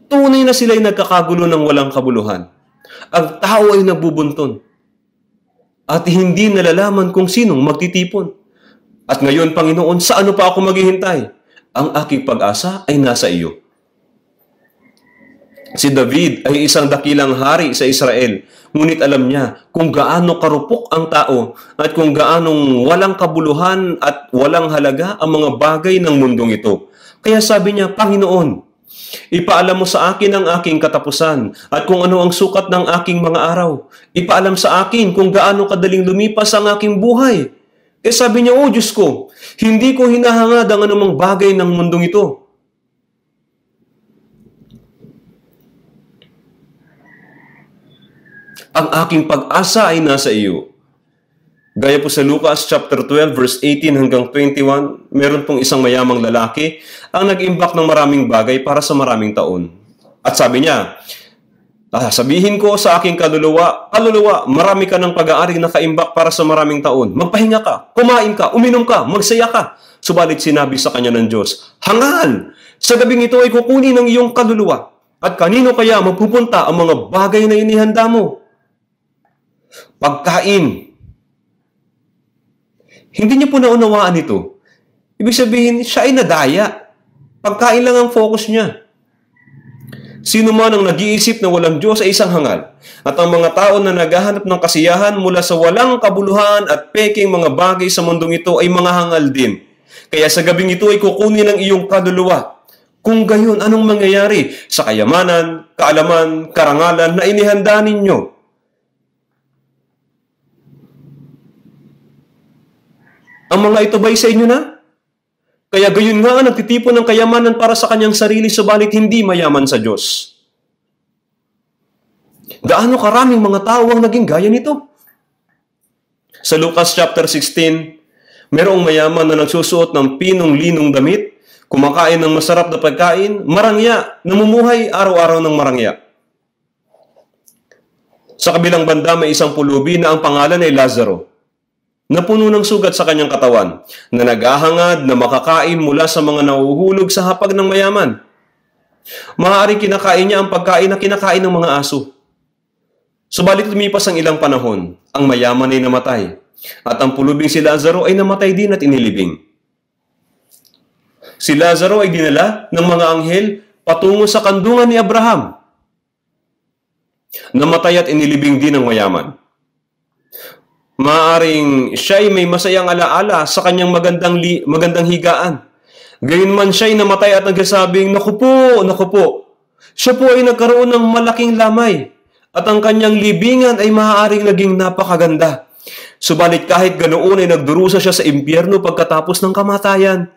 Tunay na sila'y nagkakagulo ng walang kabuluhan. Ang tao ay nabubunton at hindi nalalaman kung sinong magtitipon. At ngayon, Panginoon, sa ano pa ako maghihintay? Ang aking pag-asa ay nasa iyo. Si David ay isang dakilang hari sa Israel, ngunit alam niya kung gaano karupok ang tao at kung gaanong walang kabuluhan at walang halaga ang mga bagay ng mundong ito. Kaya sabi niya, Panginoon, Ipaalam mo sa akin ang aking katapusan at kung ano ang sukat ng aking mga araw. Ipaalam sa akin kung gaano kadaling lumipas ang aking buhay. Kaya eh sabi niya, O Diyos ko, hindi ko hinahangad ang anumang bagay ng mundong ito. Ang aking pag-asa ay nasa iyo. Gaya po sa Lucas chapter 12 verse 18 hanggang 21, meron pong isang mayamang lalaki ang nag-imbak ng maraming bagay para sa maraming taon. At sabi niya, sabihin ko sa aking kaluluwa, kaluluwa, marami ka ng pag-aari na kaimbak para sa maraming taon. Magpahinga ka, kumain ka, uminom ka, magsaya ka. Subalit sinabi sa kanya ng Diyos, Hangal! Sa gabing ito ay kukunin ng iyong kaluluwa. At kanino kaya mapupunta ang mga bagay na inihanda mo? pagkain. Hindi niya po naunawaan ito. Ibig sabihin, siya ay nadaya. Pagkain lang ang focus niya. Sino man ang nag-iisip na walang Diyos ay isang hangal. At ang mga tao na naghahanap ng kasiyahan mula sa walang kabuluhan at peking mga bagay sa mundong ito ay mga hangal din. Kaya sa gabing ito ay kukunin ang iyong kaluluwa. Kung gayon, anong mangyayari sa kayamanan, kaalaman, karangalan na inihanda ninyo? Ang mga ito ba'y sa inyo na? Kaya gayon nga nagtitipon ng kayamanan para sa kanyang sarili subalit hindi mayaman sa Diyos. Gaano karaming mga tao ang naging gaya nito? Sa Lucas chapter 16, merong mayaman na nagsusuot ng pinong-linong damit, kumakain ng masarap na pagkain, marangya, namumuhay araw-araw ng marangya. Sa kabilang banda may isang pulubi na ang pangalan ay Lazaro na puno ng sugat sa kanyang katawan, na naghahangad na makakain mula sa mga nahuhulog sa hapag ng mayaman. Maaaring kinakain niya ang pagkain na kinakain ng mga aso. Subalit lumipas ang ilang panahon, ang mayaman ay namatay, at ang pulubing si Lazaro ay namatay din at inilibing. Si Lazaro ay dinala ng mga anghel patungo sa kandungan ni Abraham. Namatay at inilibing din ang mayaman. Maaring siya'y may masayang alaala sa kanyang magandang, li- magandang higaan. Gayunman siya'y namatay at nagsasabing, Naku po, naku po. Siya po ay nagkaroon ng malaking lamay at ang kanyang libingan ay maaaring naging napakaganda. Subalit kahit ganoon ay nagdurusa siya sa impyerno pagkatapos ng kamatayan.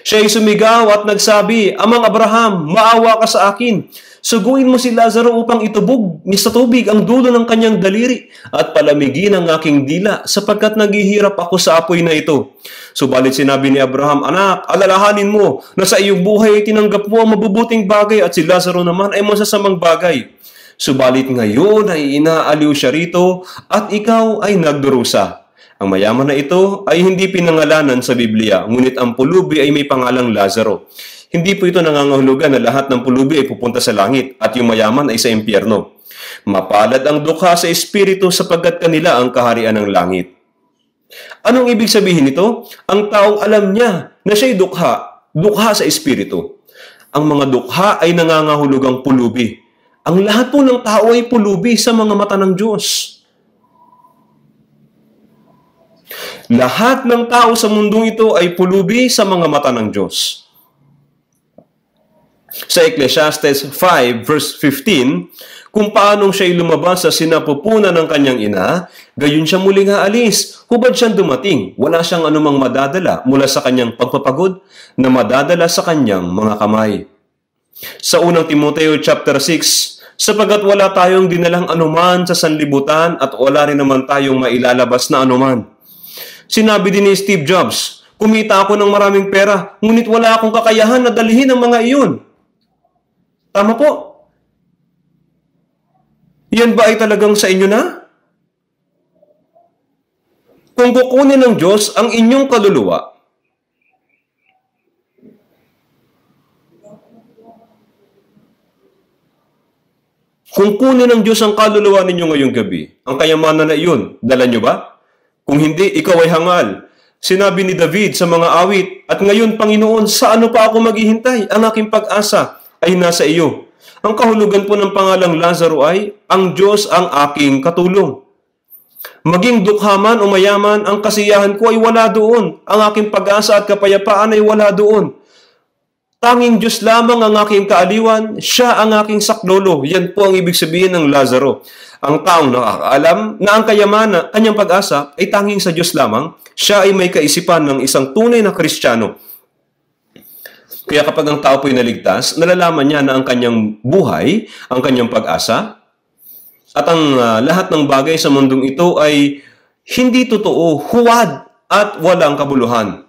Siya ay sumigaw at nagsabi, Amang Abraham, maawa ka sa akin Suguin mo si Lazaro upang itubog ni sa tubig ang dulo ng kanyang daliri at palamigin ang aking dila sapagkat naghihirap ako sa apoy na ito. Subalit sinabi ni Abraham, Anak, alalahanin mo na sa iyong buhay ay tinanggap mo ang mabubuting bagay at si Lazaro naman ay masasamang bagay. Subalit ngayon ay inaaliw siya rito at ikaw ay nagdurusa. Ang mayaman na ito ay hindi pinangalanan sa Biblia, ngunit ang pulubi ay may pangalang Lazaro. Hindi po ito nangangahulugan na lahat ng pulubi ay pupunta sa langit at yung mayaman ay sa impyerno. Mapalad ang dukha sa espiritu sapagkat kanila ang kaharian ng langit. Anong ibig sabihin nito? Ang taong alam niya na siya'y dukha, dukha sa espiritu. Ang mga dukha ay nangangahulugang pulubi. Ang lahat po ng tao ay pulubi sa mga mata ng Diyos. Lahat ng tao sa mundong ito ay pulubi sa mga mata ng Diyos sa Ecclesiastes 5 verse 15 kung paanong siya'y lumabas sa sinapupunan ng kanyang ina, gayon siya muling aalis, hubad siyang dumating, wala siyang anumang madadala mula sa kanyang pagpapagod na madadala sa kanyang mga kamay. Sa unang Timoteo chapter 6, sapagat wala tayong dinalang anuman sa sanlibutan at wala rin naman tayong mailalabas na anuman. Sinabi din ni Steve Jobs, kumita ako ng maraming pera, ngunit wala akong kakayahan na dalihin ang mga iyon. Tama po. Yan ba ay talagang sa inyo na? Kung kukunin ng Diyos ang inyong kaluluwa, Kung kunin ng Diyos ang kaluluwa ninyo ngayong gabi, ang kayamanan na iyon, dala nyo ba? Kung hindi, ikaw ay hangal. Sinabi ni David sa mga awit, at ngayon, Panginoon, sa ano pa ako maghihintay? Ang aking pag-asa ay nasa iyo. Ang kahulugan po ng pangalang Lazaro ay, ang Diyos ang aking katulong. Maging dukhaman o mayaman, ang kasiyahan ko ay wala doon. Ang aking pag-asa at kapayapaan ay wala doon. Tanging Diyos lamang ang aking kaaliwan, siya ang aking saklolo. Yan po ang ibig sabihin ng Lazaro. Ang taong nakakaalam na ang kayamanan, kanyang pag-asa ay tanging sa Diyos lamang, siya ay may kaisipan ng isang tunay na Kristiyano kaya kapag ang tao po'y naligtas, nalalaman niya na ang kanyang buhay, ang kanyang pag-asa, at ang uh, lahat ng bagay sa mundong ito ay hindi totoo, huwad at walang kabuluhan.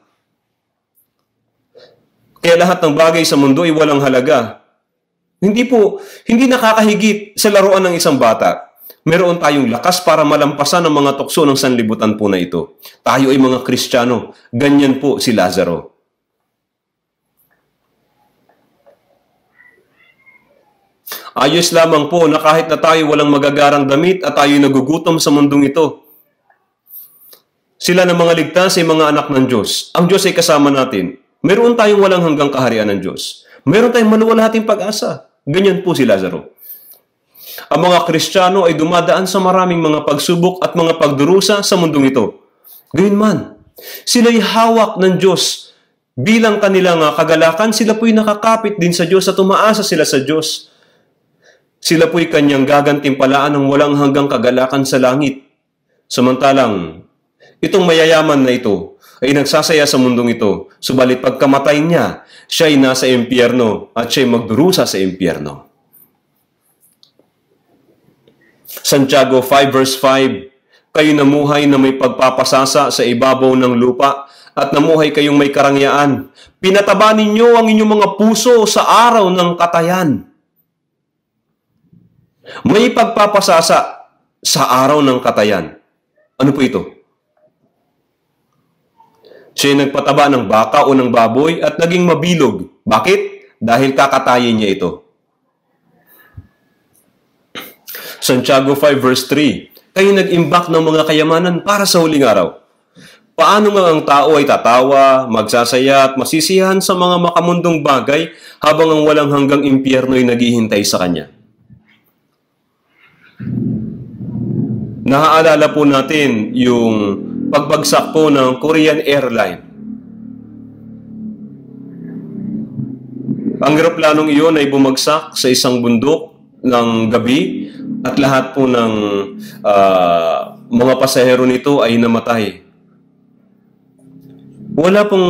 Kaya lahat ng bagay sa mundo ay walang halaga. Hindi po, hindi nakakahigit sa laruan ng isang bata. Meron tayong lakas para malampasan ang mga tukso ng sanlibutan po na ito. Tayo ay mga Kristiyano. Ganyan po si Lazaro. Ayos lamang po na kahit na tayo walang magagarang damit at tayo nagugutom sa mundong ito. Sila ng mga ligtas ay mga anak ng Diyos. Ang Diyos ay kasama natin. Meron tayong walang hanggang kaharian ng Diyos. Meron tayong ating pag-asa. Ganyan po si Lazaro. Ang mga Kristiyano ay dumadaan sa maraming mga pagsubok at mga pagdurusa sa mundong ito. Gayunman, sila'y hawak ng Diyos bilang kanila kanilang kagalakan, sila po'y nakakapit din sa Diyos at umaasa sila sa Diyos. Sila po'y kanyang gagantimpalaan ng walang hanggang kagalakan sa langit. Samantalang, itong mayayaman na ito ay nagsasaya sa mundong ito, subalit pagkamatay niya, siya ay nasa impyerno at siya ay magdurusa sa impyerno. Santiago 5 verse 5, Kayo namuhay na may pagpapasasa sa ibabaw ng lupa at namuhay kayong may karangyaan. Pinataba ninyo ang inyong mga puso sa araw ng katayan may pagpapasasa sa araw ng katayan. Ano po ito? Siya nagpataba ng baka o ng baboy at naging mabilog. Bakit? Dahil kakatayin niya ito. Santiago 5 verse 3 Kayo nag-imbak ng mga kayamanan para sa huling araw. Paano nga ang tao ay tatawa, magsasaya at masisiyahan sa mga makamundong bagay habang ang walang hanggang impyerno ay naghihintay sa kanya? Naaalala po natin yung pagbagsak po ng Korean Airline. Ang eroplanong iyon ay bumagsak sa isang bundok ng gabi at lahat po ng uh, mga pasahero nito ay namatay. Wala pong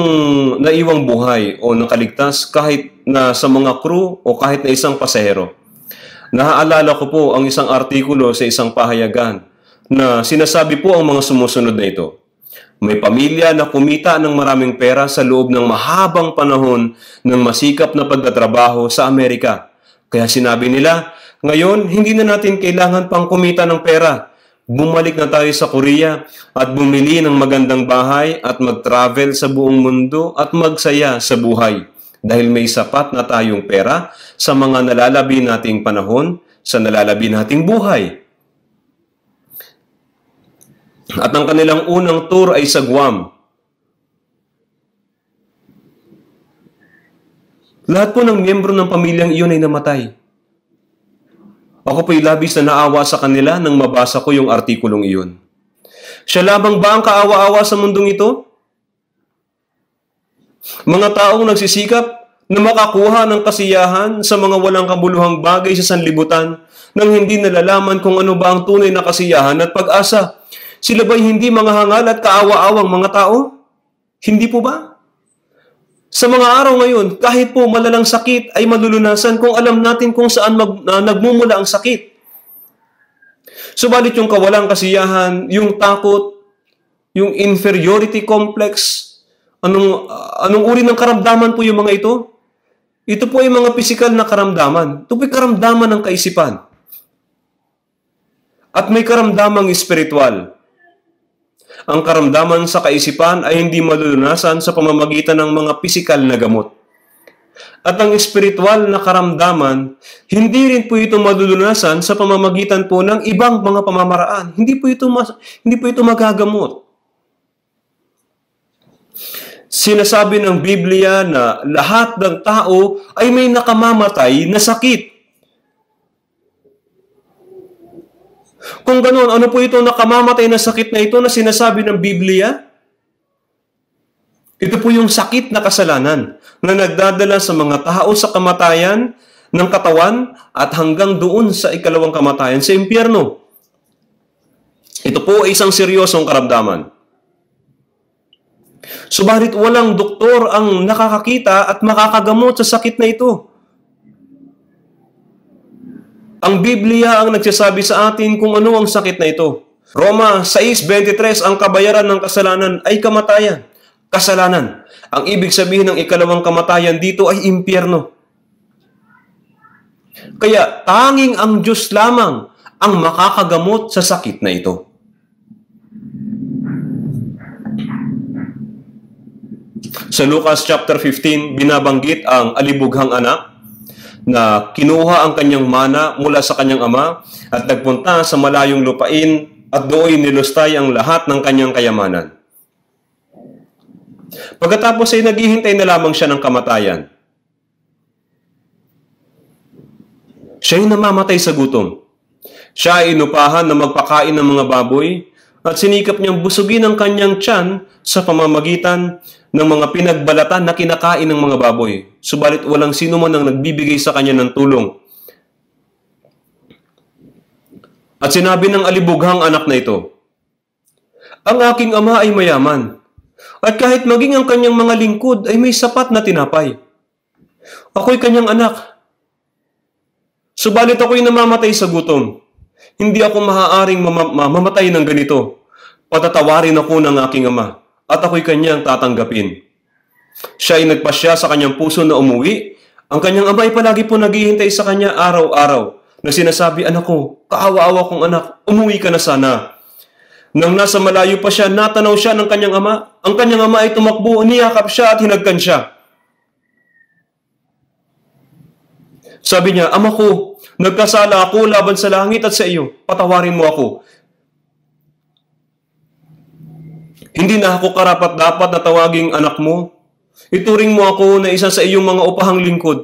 naiwang buhay o nakaligtas kahit na sa mga crew o kahit na isang pasahero. Naaalala ko po ang isang artikulo sa isang pahayagan na sinasabi po ang mga sumusunod na ito. May pamilya na kumita ng maraming pera sa loob ng mahabang panahon ng masikap na pagtatrabaho sa Amerika. Kaya sinabi nila, ngayon hindi na natin kailangan pang kumita ng pera. Bumalik na tayo sa Korea at bumili ng magandang bahay at mag-travel sa buong mundo at magsaya sa buhay. Dahil may sapat na tayong pera sa mga nalalabi nating panahon, sa nalalabi nating buhay. At ang kanilang unang tour ay sa Guam. Lahat po ng miyembro ng pamilyang iyon ay namatay. Ako po'y labis na naawa sa kanila nang mabasa ko yung artikulong iyon. Siya lamang ba ang kaawa-awa sa mundong ito? Mga taong nagsisikap na makakuha ng kasiyahan sa mga walang kabuluhang bagay sa sanlibutan nang hindi nalalaman kung ano ba ang tunay na kasiyahan at pag-asa sila ba'y hindi mga hangal at kaawa-awang mga tao? Hindi po ba? Sa mga araw ngayon, kahit po malalang sakit ay malulunasan kung alam natin kung saan mag, uh, nagmumula ang sakit. Subalit yung kawalang kasiyahan, yung takot, yung inferiority complex, anong, uh, anong uri ng karamdaman po yung mga ito? Ito po ay mga pisikal na karamdaman. Ito po karamdaman ng kaisipan. At may karamdamang espiritual. Ang karamdaman sa kaisipan ay hindi malulunasan sa pamamagitan ng mga pisikal na gamot. At ang espiritual na karamdaman, hindi rin po ito malulunasan sa pamamagitan po ng ibang mga pamamaraan. Hindi po ito, mas, hindi po ito magagamot. Sinasabi ng Biblia na lahat ng tao ay may nakamamatay na sakit Kung ganoon, ano po ito nakamamatay na sakit na ito na sinasabi ng Biblia? Ito po yung sakit na kasalanan na nagdadala sa mga tao sa kamatayan ng katawan at hanggang doon sa ikalawang kamatayan sa impyerno. Ito po ay isang seryosong karamdaman. Subalit walang doktor ang nakakakita at makakagamot sa sakit na ito. Ang Biblia ang nagsasabi sa atin kung ano ang sakit na ito. Roma 6.23, ang kabayaran ng kasalanan ay kamatayan. Kasalanan. Ang ibig sabihin ng ikalawang kamatayan dito ay impyerno. Kaya tanging ang Diyos lamang ang makakagamot sa sakit na ito. Sa Lucas chapter 15, binabanggit ang alibughang anak na kinuha ang kanyang mana mula sa kanyang ama at nagpunta sa malayong lupain at doon nilustay ang lahat ng kanyang kayamanan. Pagkatapos ay naghihintay na lamang siya ng kamatayan. Siya ay namamatay sa gutom. Siya ay inupahan na magpakain ng mga baboy at sinikap niyang busugin ang kanyang tiyan sa pamamagitan ng mga pinagbalatan na kinakain ng mga baboy. Subalit walang sino man ang nagbibigay sa kanya ng tulong. At sinabi ng alibughang anak na ito, Ang aking ama ay mayaman, at kahit maging ang kanyang mga lingkod ay may sapat na tinapay. Ako'y kanyang anak, subalit ako'y namamatay sa gutom. Hindi ako maaaring mam- mamatay ng ganito. Patatawarin ako ng aking ama at ako'y kanyang tatanggapin. Siya ay nagpasya sa kanyang puso na umuwi. Ang kanyang ama ay palagi po naghihintay sa kanya araw-araw na sinasabi, Anak ko, kaawa-awa kong anak, umuwi ka na sana. Nang nasa malayo pa siya, natanaw siya ng kanyang ama. Ang kanyang ama ay tumakbo, niyakap siya at hinagkan siya. Sabi niya, Ama ko, nagkasala ako laban sa langit at sa iyo. Patawarin mo ako. Hindi na ako karapat-dapat na tawaging anak mo. Ituring mo ako na isa sa iyong mga upahang lingkod.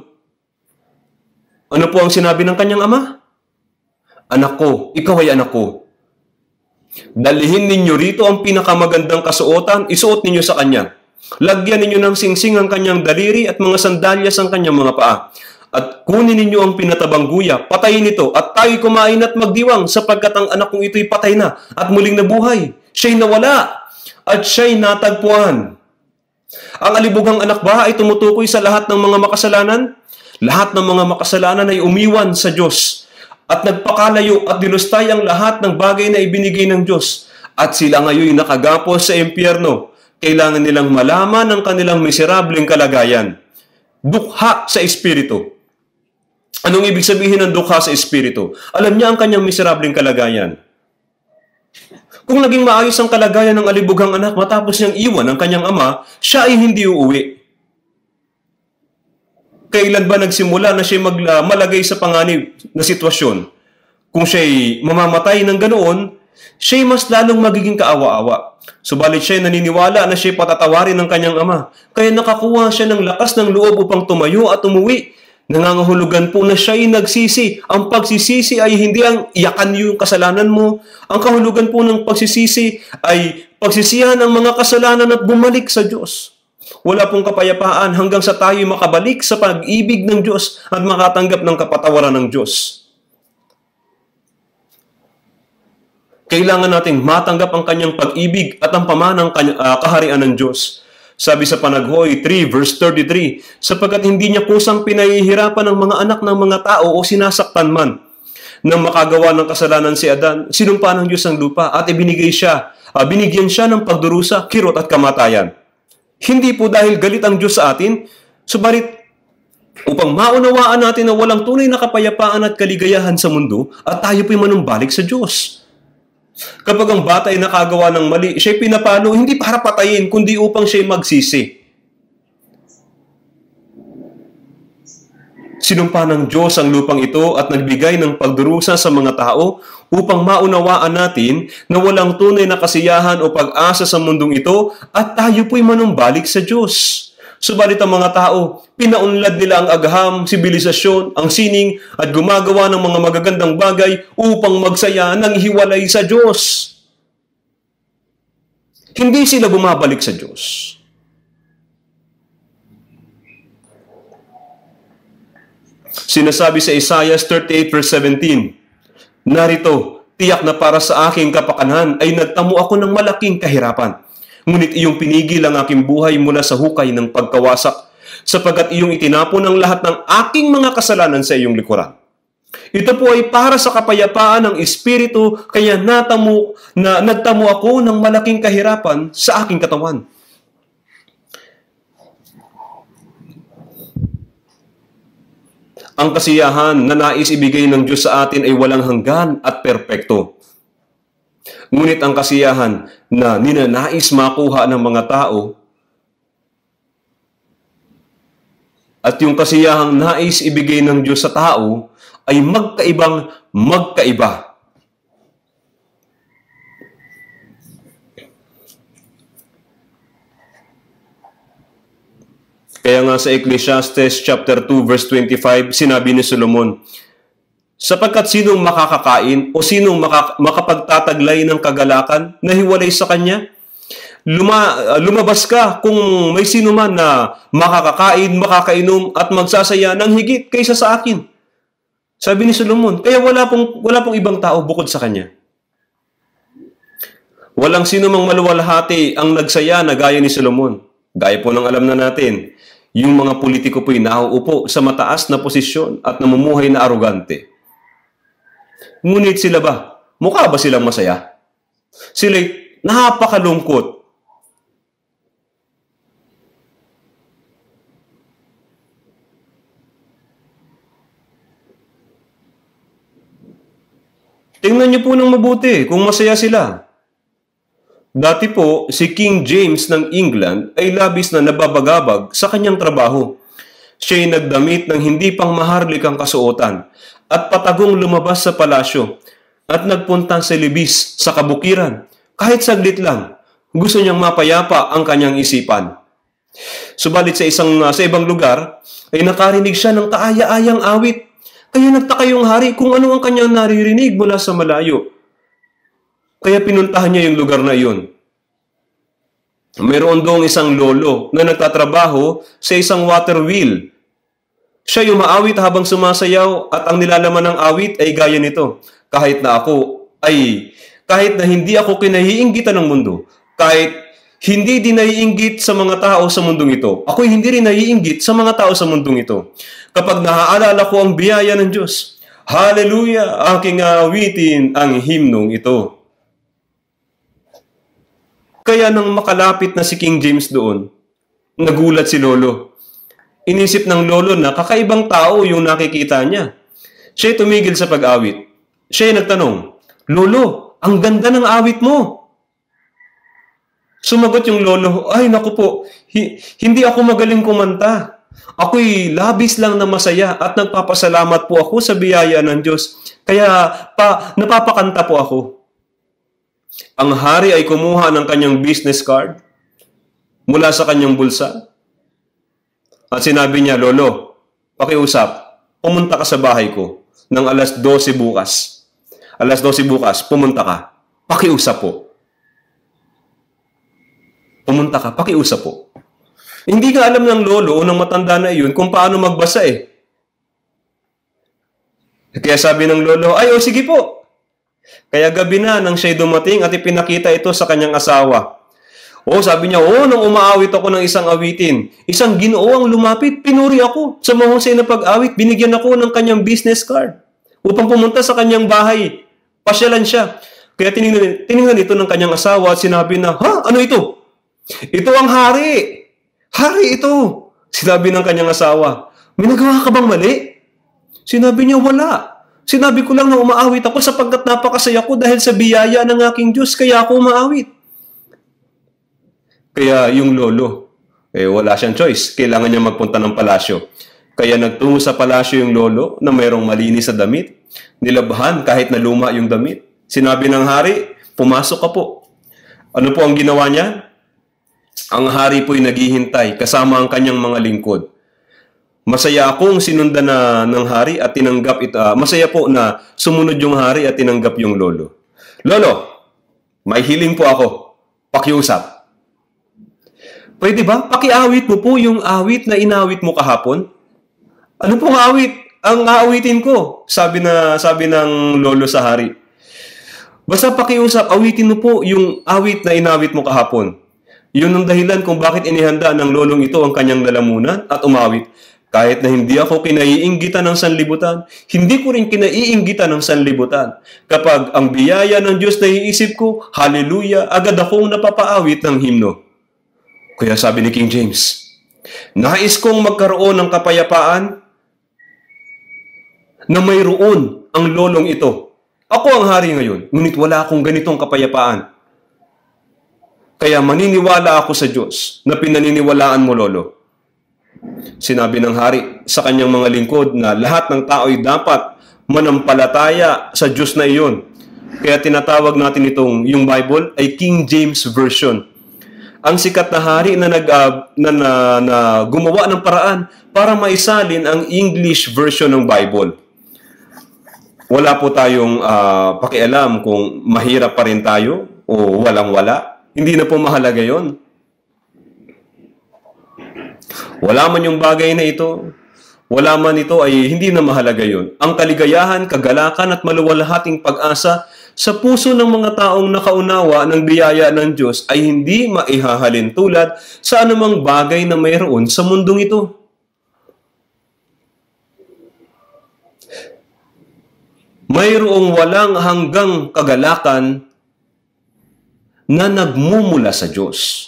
Ano po ang sinabi ng kanyang ama? Anak ko, ikaw ay anak ko. Dalihin ninyo rito ang pinakamagandang kasuotan, isuot ninyo sa kanya. Lagyan ninyo ng singsing ang kanyang daliri at mga sandalyas ang kanyang mga paa at kunin ninyo ang pinatabang guya, patayin ito, at tayo kumain at magdiwang, sapagkat ang anak kong ito'y patay na, at muling nabuhay. Siya'y nawala, at siya'y natagpuan. Ang alibugang anak ba ay tumutukoy sa lahat ng mga makasalanan? Lahat ng mga makasalanan ay umiwan sa Diyos, at nagpakalayo at dinustay ang lahat ng bagay na ibinigay ng Diyos, at sila ngayon nakagapos sa impyerno kailangan nilang malaman ang kanilang miserableng kalagayan. Bukha sa espiritu. Anong ibig sabihin ng dukha sa Espiritu? Alam niya ang kanyang miserableng kalagayan. Kung naging maayos ang kalagayan ng alibugang anak matapos niyang iwan ang kanyang ama, siya ay hindi uuwi. Kailan ba nagsimula na siya mag, uh, malagay sa panganib na sitwasyon? Kung siya ay mamamatay ng ganoon, siya'y mas lalong magiging kaawa-awa. Subalit siya'y naniniwala na siya'y patatawarin ng kanyang ama, kaya nakakuha siya ng lakas ng loob upang tumayo at umuwi Nangangahulugan po na siya ay nagsisi. Ang pagsisisi ay hindi ang iyakan yung kasalanan mo. Ang kahulugan po ng pagsisisi ay pagsisihan ang mga kasalanan at bumalik sa Diyos. Wala pong kapayapaan hanggang sa tayo makabalik sa pag-ibig ng Diyos at makatanggap ng kapatawaran ng Diyos. Kailangan nating matanggap ang kanyang pag-ibig at ang pamanang ah, kaharian ng Diyos. Sabi sa Panaghoy 3 verse 33, sapagkat hindi niya kusang pinahihirapan ng mga anak ng mga tao o sinasaktan man. Nang makagawa ng kasalanan si Adan, sinumpa ng Diyos ang lupa at ibinigay siya, uh, binigyan siya ng pagdurusa, kirot at kamatayan. Hindi po dahil galit ang Diyos sa atin, subalit upang maunawaan natin na walang tunay na kapayapaan at kaligayahan sa mundo at tayo po'y manumbalik sa Diyos. Kapag ang bata ay nakagawa ng mali, siya'y pinapalo hindi para patayin, kundi upang siya'y magsisi. Sinumpa ng Diyos ang lupang ito at nagbigay ng pagdurusa sa mga tao upang maunawaan natin na walang tunay na kasiyahan o pag-asa sa mundong ito at tayo po'y manumbalik sa Diyos. Subalit ang mga tao, pinaunlad nila ang agham, sibilisasyon, ang sining at gumagawa ng mga magagandang bagay upang magsaya ng hiwalay sa Diyos. Hindi sila bumabalik sa Diyos. Sinasabi sa Isaiah 38 verse 17, Narito, tiyak na para sa aking kapakanan ay nagtamo ako ng malaking kahirapan Ngunit iyong pinigil ang aking buhay mula sa hukay ng pagkawasak, sapagat iyong itinapon ang lahat ng aking mga kasalanan sa iyong likuran. Ito po ay para sa kapayapaan ng Espiritu, kaya natamu, na, nagtamo ako ng malaking kahirapan sa aking katawan. Ang kasiyahan na nais ibigay ng Diyos sa atin ay walang hanggan at perpekto. Ngunit ang kasiyahan na ninanais makuha ng mga tao at yung kasiyahang nais ibigay ng Diyos sa tao ay magkaibang magkaiba. Kaya nga sa Ecclesiastes chapter 2 verse 25 sinabi ni Solomon, sapagkat sinong makakakain o sinong makak- makapagtataglay ng kagalakan na hiwalay sa kanya? Luma, ah, lumabas ka kung may sino man na makakakain, makakainom at magsasaya ng higit kaysa sa akin. Sabi ni Solomon, kaya wala pong, wala pong ibang tao bukod sa kanya. Walang sino mang maluwalhati ang nagsaya na gaya ni Solomon. Gaya po ng alam na natin, yung mga politiko po'y nauupo sa mataas na posisyon at namumuhay na arugante. Ngunit sila ba? Mukha ba silang masaya? Sila'y napakalungkot. Tingnan niyo po ng mabuti kung masaya sila. Dati po, si King James ng England ay labis na nababagabag sa kanyang trabaho. Siya'y nagdamit ng hindi pang maharlikang kasuotan at patagong lumabas sa palasyo at nagpunta sa libis sa kabukiran. Kahit saglit lang, gusto niyang mapayapa ang kanyang isipan. Subalit sa isang uh, sa ibang lugar ay nakarinig siya ng kaaya-ayang awit. Kaya nagtaka yung hari kung ano ang kanyang naririnig mula sa malayo. Kaya pinuntahan niya yung lugar na iyon. Mayroon doong isang lolo na nagtatrabaho sa isang water wheel siya maawit habang sumasayaw at ang nilalaman ng awit ay gaya nito. Kahit na ako ay, kahit na hindi ako kinahiinggitan ng mundo, kahit hindi din naiinggit sa mga tao sa mundong ito. Ako hindi rin naiinggit sa mga tao sa mundong ito. Kapag naaalala ko ang biyaya ng Diyos, Hallelujah! Aking awitin ang himnong ito. Kaya nang makalapit na si King James doon, nagulat si Lolo Inisip ng lolo na kakaibang tao yung nakikita niya. Siya'y tumigil sa pag-awit. Siya'y nagtanong, Lolo, ang ganda ng awit mo! Sumagot yung lolo, ay naku po, hi- hindi ako magaling kumanta. Ako'y labis lang na masaya at nagpapasalamat po ako sa biyaya ng Diyos. Kaya pa, napapakanta po ako. Ang hari ay kumuha ng kanyang business card mula sa kanyang bulsa at sinabi niya, Lolo, pakiusap, pumunta ka sa bahay ko ng alas 12 bukas. Alas 12 bukas, pumunta ka. Pakiusap po. Pumunta ka, pakiusap po. Hindi ka alam ng lolo o ng matanda na iyon kung paano magbasa eh. Kaya sabi ng lolo, ay o oh, sige po. Kaya gabi na nang siya'y dumating at ipinakita ito sa kanyang asawa. O, sabi niya, o, nung umaawit ako ng isang awitin, isang ginoong lumapit, pinuri ako. Sa mahusay na pag-awit, binigyan ako ng kanyang business card upang pumunta sa kanyang bahay. Pasyalan siya. Kaya tiningnan, tiningnan ito ng kanyang asawa at sinabi na, ha, ano ito? Ito ang hari. Hari ito. Sinabi ng kanyang asawa, minagawa ka bang mali? Sinabi niya, wala. Sinabi ko lang na umaawit ako sapagkat napakasaya ko dahil sa biyaya ng aking Diyos, kaya ako umaawit. Kaya yung lolo, eh wala siyang choice. Kailangan niya magpunta ng palasyo. Kaya nagtungo sa palasyo yung lolo na mayroong malinis sa damit. Nilabhan kahit na luma yung damit. Sinabi ng hari, pumasok ka po. Ano po ang ginawa niya? Ang hari po'y naghihintay kasama ang kanyang mga lingkod. Masaya akong sinundan na ng hari at tinanggap ito. Uh, ah, masaya po na sumunod yung hari at tinanggap yung lolo. Lolo, may hiling po ako. Pakiusap. Pwede ba? Pakiawit mo po yung awit na inawit mo kahapon. Ano pong awit? Ang aawitin ko, sabi na sabi ng lolo sa hari. Basta pakiusap, awitin mo po yung awit na inawit mo kahapon. Yun ang dahilan kung bakit inihanda ng lolong ito ang kanyang lalamunan at umawit. Kahit na hindi ako kinaiinggitan ng sanlibutan, hindi ko rin kinaiinggitan ng sanlibutan. Kapag ang biyaya ng Diyos na iisip ko, hallelujah, agad akong napapaawit ng himno. Kaya sabi ni King James, Nais kong magkaroon ng kapayapaan na mayroon ang lolong ito. Ako ang hari ngayon, ngunit wala akong ganitong kapayapaan. Kaya maniniwala ako sa Diyos na pinaniniwalaan mo, Lolo. Sinabi ng hari sa kanyang mga lingkod na lahat ng tao ay dapat manampalataya sa Diyos na iyon. Kaya tinatawag natin itong yung Bible ay King James Version ang sikat na hari na nag uh, na, na, na gumawa ng paraan para maisalin ang English version ng Bible. Wala po tayong uh, pakialam kung mahirap pa rin tayo o walang-wala. Hindi na po mahalaga 'yon. Wala man yung bagay na ito, wala man ito ay hindi na mahalaga 'yon. Ang kaligayahan, kagalakan at maluwalhating pag-asa sa puso ng mga taong nakaunawa ng biyaya ng Diyos ay hindi maihahalin tulad sa anumang bagay na mayroon sa mundong ito. Mayroong walang hanggang kagalakan na nagmumula sa Diyos.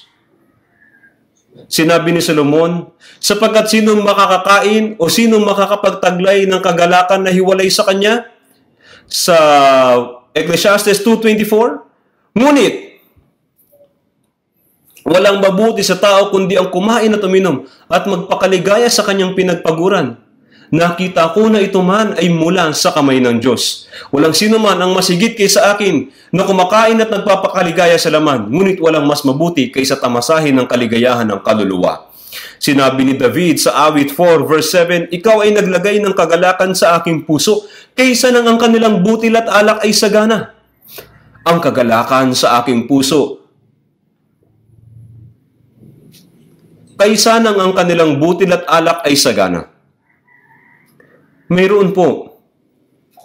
Sinabi ni Solomon, sapagkat sinong makakakain o sinong makakapagtaglay ng kagalakan na hiwalay sa kanya, sa Ecclesiastes 2.24 Ngunit, walang mabuti sa tao kundi ang kumain at uminom at magpakaligaya sa kanyang pinagpaguran. Nakita ko na ito man ay mula sa kamay ng Diyos. Walang sino man ang masigit kaysa akin na kumakain at nagpapakaligaya sa laman, ngunit walang mas mabuti kaysa tamasahin ang kaligayahan ng kaluluwa. Sinabi ni David sa awit 4 verse 7, Ikaw ay naglagay ng kagalakan sa aking puso, kaysa nang ang kanilang butil at alak ay sagana. Ang kagalakan sa aking puso, kaysa nang ang kanilang butil at alak ay sagana. Mayroon po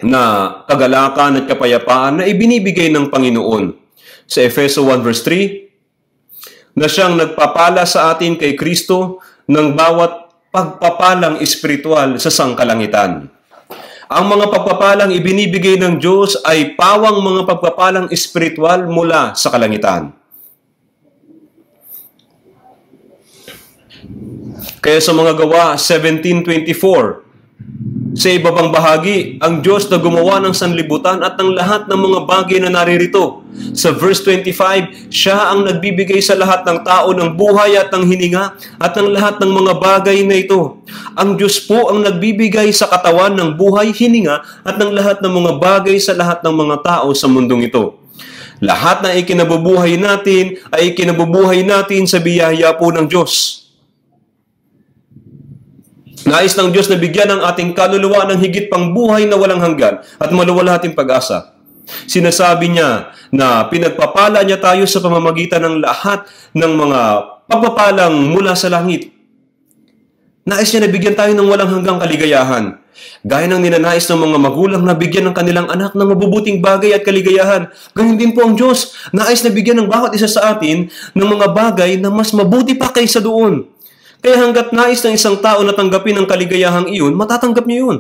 na kagalakan at kapayapaan na ibinibigay ng Panginoon. Sa Efeso 1 verse 3, na siyang nagpapala sa atin kay Kristo ng bawat pagpapalang espiritual sa sangkalangitan. Ang mga pagpapalang ibinibigay ng Diyos ay pawang mga pagpapalang espiritual mula sa kalangitan. Kaya sa mga gawa 1724, sa iba pang bahagi, ang Diyos na gumawa ng sanlibutan at ng lahat ng mga bagay na naririto. Sa verse 25, Siya ang nagbibigay sa lahat ng tao ng buhay at ng hininga at ng lahat ng mga bagay na ito. Ang Diyos po ang nagbibigay sa katawan ng buhay, hininga at ng lahat ng mga bagay sa lahat ng mga tao sa mundong ito. Lahat na ikinabubuhay natin ay ikinabubuhay natin sa biyaya po ng Diyos. Nais ng Diyos na bigyan ang ating kanuluwa ng higit pang buhay na walang hanggan at maluwalhating pag-asa. Sinasabi niya na pinagpapala niya tayo sa pamamagitan ng lahat ng mga pagpapalang mula sa langit. Nais niya na bigyan tayo ng walang hanggang kaligayahan. Gaya ng ninanais ng mga magulang na bigyan ng kanilang anak ng mabubuting bagay at kaligayahan, ganyan din po ang Diyos. Nais na bigyan ng bawat isa sa atin ng mga bagay na mas mabuti pa kaysa doon. Kaya eh, hanggat nais ng isang tao na tanggapin ang kaligayahang iyon, matatanggap niyo yun.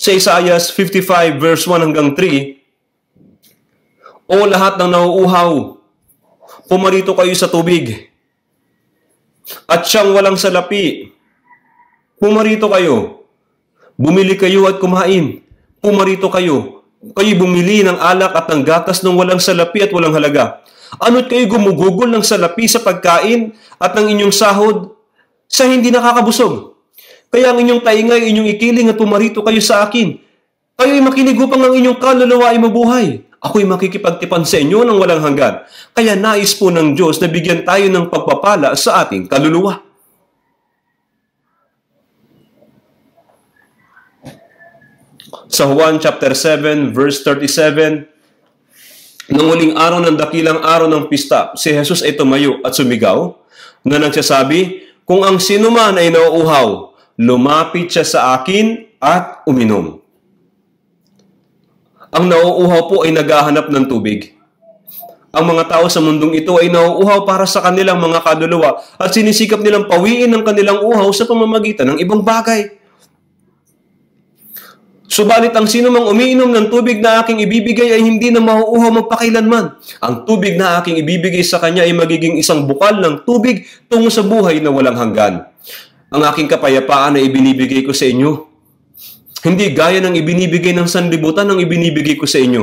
Sa Isaiah 55 verse 1 hanggang 3, O lahat ng nauuhaw, pumarito kayo sa tubig, at siyang walang salapi, pumarito kayo, bumili kayo at kumain, pumarito kayo, kayo bumili ng alak at ng gatas ng walang salapi at walang halaga. Ano't kayo gumugugol ng salapi sa pagkain at ng inyong sahod sa hindi nakakabusog? Kaya ang inyong taingay, inyong ikiling at pumarito kayo sa akin. ay makinig upang ang inyong kaluluwa ay mabuhay. Ako'y makikipagtipan sa inyo ng walang hanggan. Kaya nais po ng Diyos na bigyan tayo ng pagpapala sa ating kaluluwa. Sa Juan chapter 7 verse 37, nang uling araw ng dakilang araw ng pista, si Jesus ay tumayo at sumigaw na nagsasabi, Kung ang sinuman ay nauuhaw, lumapit siya sa akin at uminom. Ang nauuhaw po ay naghahanap ng tubig. Ang mga tao sa mundong ito ay nauuhaw para sa kanilang mga kaluluwa at sinisikap nilang pawiin ang kanilang uhaw sa pamamagitan ng ibang bagay. Subalit ang sino mang umiinom ng tubig na aking ibibigay ay hindi na mauuhaw magpakailanman. Ang tubig na aking ibibigay sa kanya ay magiging isang bukal ng tubig tungo sa buhay na walang hanggan. Ang aking kapayapaan ay ibinibigay ko sa inyo. Hindi gaya ng ibinibigay ng sanlibutan ang ibinibigay ko sa inyo.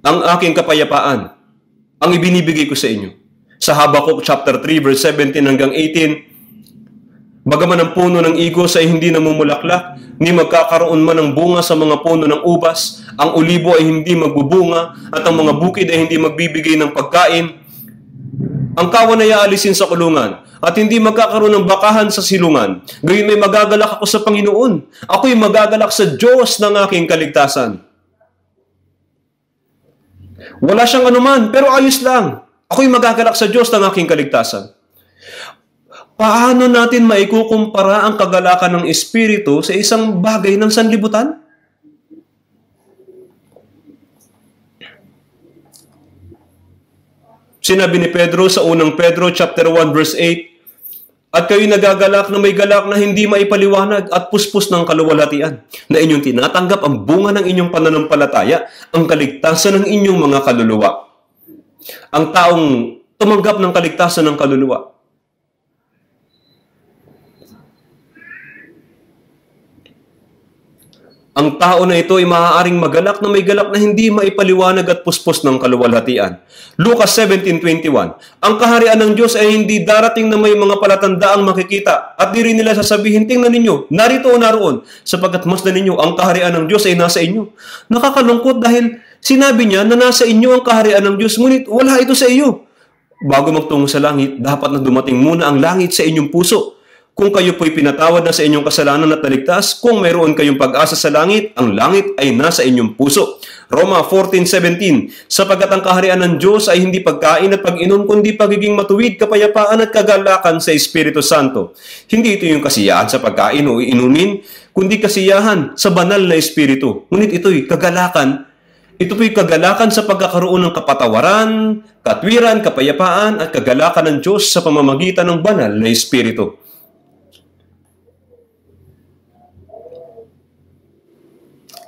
Ang aking kapayapaan ang ibinibigay ko sa inyo. Sa Habakuk chapter 3 verse 17 hanggang 18, Bagaman ang puno ng igos ay hindi namumulaklak, ni magkakaroon man ng bunga sa mga puno ng ubas, ang olibo ay hindi magbubunga, at ang mga bukid ay hindi magbibigay ng pagkain. Ang kawan ay aalisin sa kulungan, at hindi magkakaroon ng bakahan sa silungan. Gayun may magagalak ako sa Panginoon. Ako'y magagalak sa Diyos ng aking kaligtasan. Wala siyang anuman, pero ayos lang. Ako'y magagalak sa Diyos ng aking kaligtasan. Paano natin maikukumpara ang kagalakan ng Espiritu sa isang bagay ng sanlibutan? Sinabi ni Pedro sa unang Pedro chapter 1 verse 8, At kayo'y nagagalak na may galak na hindi maipaliwanag at puspos ng kaluwalhatian na inyong tinatanggap ang bunga ng inyong pananampalataya, ang kaligtasan ng inyong mga kaluluwa. Ang taong tumanggap ng kaligtasan ng kaluluwa Ang tao na ito ay maaaring magalak na may galak na hindi maipaliwanag at puspos ng kaluwalhatian. Lucas 17.21 Ang kaharian ng Diyos ay hindi darating na may mga palatandaang makikita at di rin nila sasabihin, tingnan ninyo, narito o naroon, sapagkat mas na ninyo, ang kaharian ng Diyos ay nasa inyo. Nakakalungkot dahil sinabi niya na nasa inyo ang kaharian ng Diyos, ngunit wala ito sa iyo. Bago magtungo sa langit, dapat na dumating muna ang langit sa inyong puso kung kayo po'y pinatawad na sa inyong kasalanan at naligtas, kung mayroon kayong pag-asa sa langit, ang langit ay nasa inyong puso. Roma 14.17 Sapagat ang kaharian ng Diyos ay hindi pagkain at pag-inom, kundi pagiging matuwid, kapayapaan at kagalakan sa Espiritu Santo. Hindi ito yung kasiyahan sa pagkain o inumin, kundi kasiyahan sa banal na Espiritu. Ngunit ito'y kagalakan ito po'y kagalakan sa pagkakaroon ng kapatawaran, katwiran, kapayapaan at kagalakan ng Diyos sa pamamagitan ng banal na Espiritu.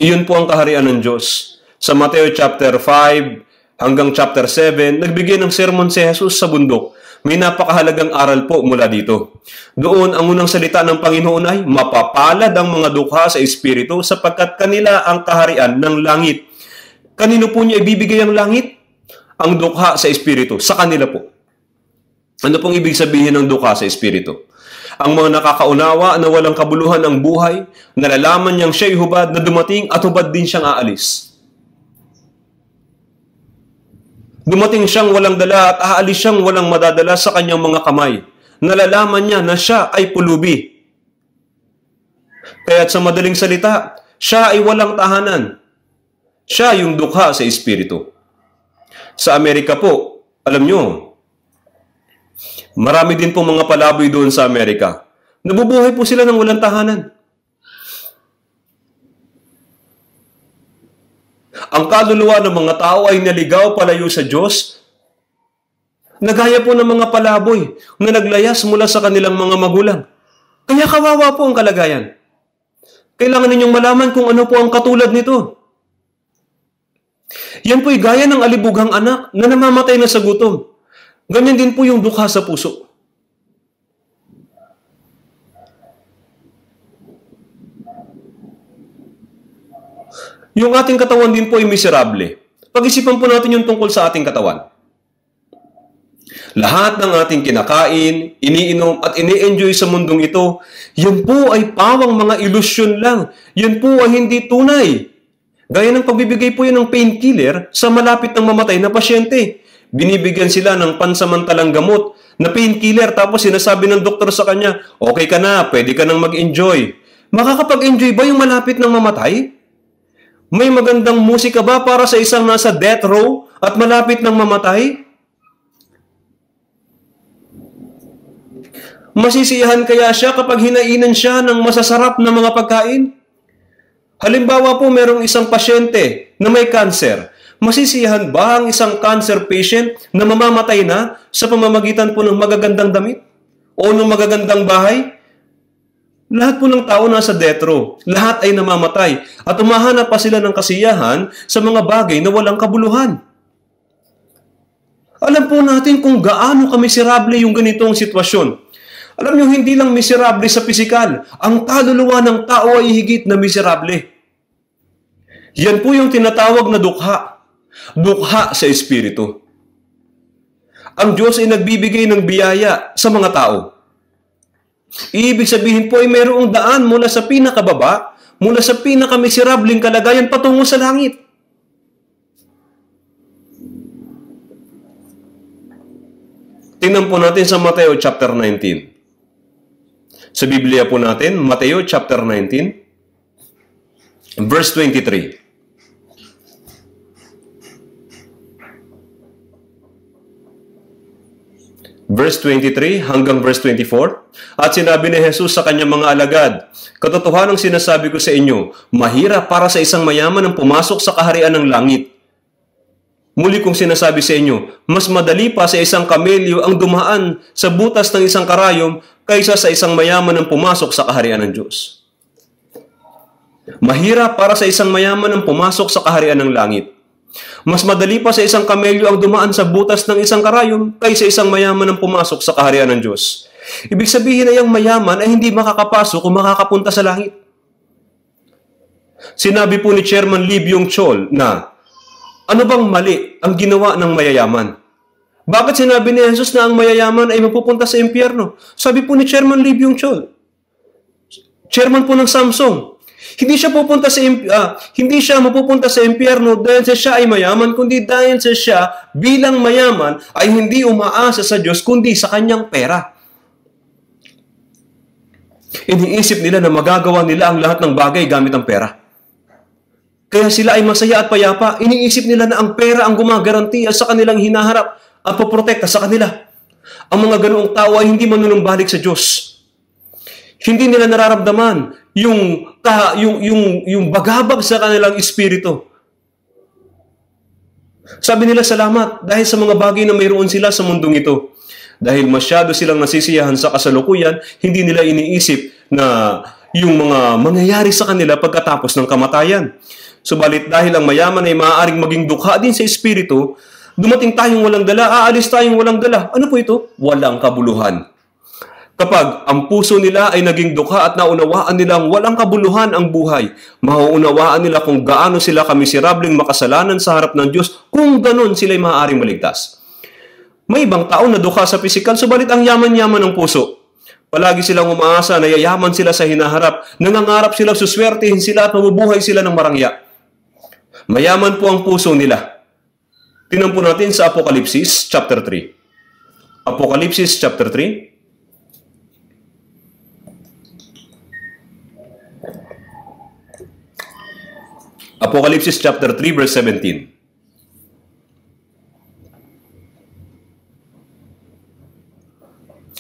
Iyon po ang kaharian ng Diyos. Sa Mateo chapter 5 hanggang chapter 7, nagbigay ng sermon si Jesus sa bundok. May napakahalagang aral po mula dito. Doon, ang unang salita ng Panginoon ay, Mapapalad ang mga dukha sa Espiritu sapagkat kanila ang kaharian ng langit. Kanino po niya ibibigay ang langit? Ang dukha sa Espiritu, sa kanila po. Ano pong ibig sabihin ng dukha sa Espiritu? Ang mga nakakaunawa na walang kabuluhan ang buhay, nalalaman niyang siya'y hubad na dumating at hubad din siyang aalis. Dumating siyang walang dala at aalis siyang walang madadala sa kanyang mga kamay. Nalalaman niya na siya ay pulubi. Kaya't sa madaling salita, siya ay walang tahanan. Siya yung dukha sa Espiritu. Sa Amerika po, alam nyo, Marami din po mga palaboy doon sa Amerika. Nabubuhay po sila ng walang tahanan. Ang kaluluwa ng mga tao ay naligaw palayo sa Diyos. Nagaya po ng mga palaboy na naglayas mula sa kanilang mga magulang. Kaya kawawa po ang kalagayan. Kailangan ninyong malaman kung ano po ang katulad nito. Yan po'y gaya ng alibughang anak na namamatay na sa gutom. Ganyan din po yung dukha sa puso. Yung ating katawan din po ay miserable. Pag-isipan po natin yung tungkol sa ating katawan. Lahat ng ating kinakain, iniinom at ini-enjoy sa mundong ito, yan po ay pawang mga ilusyon lang. Yan po ay hindi tunay. Gaya ng pagbibigay po yun ng painkiller sa malapit ng mamatay na pasyente binibigyan sila ng pansamantalang gamot na painkiller tapos sinasabi ng doktor sa kanya, okay ka na, pwede ka nang mag-enjoy. Makakapag-enjoy ba yung malapit ng mamatay? May magandang musika ba para sa isang nasa death row at malapit ng mamatay? Masisiyahan kaya siya kapag hinainan siya ng masasarap na mga pagkain? Halimbawa po merong isang pasyente na may cancer Masisiyahan ba ang isang cancer patient na mamamatay na sa pamamagitan po ng magagandang damit? O ng magagandang bahay? Lahat po ng tao nasa detro. Lahat ay namamatay. At umahanap pa sila ng kasiyahan sa mga bagay na walang kabuluhan. Alam po natin kung gaano kamiserable yung ganitong sitwasyon. Alam nyo, hindi lang miserable sa pisikal. Ang kaluluwa ng tao ay higit na miserable. Yan po yung tinatawag na dukha Dukha sa Espiritu. Ang Diyos ay nagbibigay ng biyaya sa mga tao. Ibig sabihin po ay mayroong daan mula sa pinakababa, mula sa pinakamiserabling kalagayan patungo sa langit. Tingnan po natin sa Mateo chapter 19. Sa Biblia po natin, Mateo chapter 19, verse 23. verse 23 hanggang verse 24. At sinabi ni Jesus sa kanyang mga alagad, Katotohanan ang sinasabi ko sa inyo, mahirap para sa isang mayaman ang pumasok sa kaharian ng langit. Muli kong sinasabi sa inyo, mas madali pa sa isang kamelyo ang dumaan sa butas ng isang karayom kaysa sa isang mayaman ang pumasok sa kaharian ng Diyos. Mahirap para sa isang mayaman ang pumasok sa kaharian ng langit. Mas madali pa sa isang kamelyo ang dumaan sa butas ng isang karayom kaysa isang mayaman ang pumasok sa kaharian ng Diyos. Ibig sabihin ay ang mayaman ay hindi makakapasok o makakapunta sa langit. Sinabi po ni Chairman Lee Byung-chol na ano bang mali ang ginawa ng mayayaman? Bakit sinabi ni Jesus na ang mayayaman ay mapupunta sa impyerno? Sabi po ni Chairman Lee Byung-chol, chairman po ng Samsung, hindi siya pupunta sa uh, hindi siya mapupunta sa impyerno dahil siya ay mayaman kundi dahil siya bilang mayaman ay hindi umaasa sa Diyos kundi sa kanyang pera. Iniisip nila na magagawa nila ang lahat ng bagay gamit ang pera. Kaya sila ay masaya at payapa. Iniisip nila na ang pera ang gumagarantiya sa kanilang hinaharap at poprotekta sa kanila. Ang mga ganoong tao ay hindi manunumbalik sa Diyos. Hindi nila nararamdaman yung, ka, yung, yung, yung bagabag sa kanilang espiritu. Sabi nila salamat dahil sa mga bagay na mayroon sila sa mundong ito. Dahil masyado silang nasisiyahan sa kasalukuyan, hindi nila iniisip na yung mga mangyayari sa kanila pagkatapos ng kamatayan. Subalit dahil ang mayaman ay maaaring maging dukha din sa espiritu, dumating tayong walang dala, aalis tayong walang dala. Ano po ito? Walang kabuluhan. Kapag ang puso nila ay naging dukha at naunawaan nilang walang kabuluhan ang buhay, mauunawaan nila kung gaano sila kamisirabling makasalanan sa harap ng Diyos kung ganun sila'y maaaring maligtas. May ibang tao na dukha sa pisikal, subalit ang yaman-yaman ng puso. Palagi silang umaasa, nayayaman sila sa hinaharap, nangangarap sila, suswertihin sila at mabubuhay sila ng marangya. Mayaman po ang puso nila. Tinampo natin sa Apokalipsis chapter 3. Apokalipsis chapter 3 Apocalypse chapter 3 verse 17.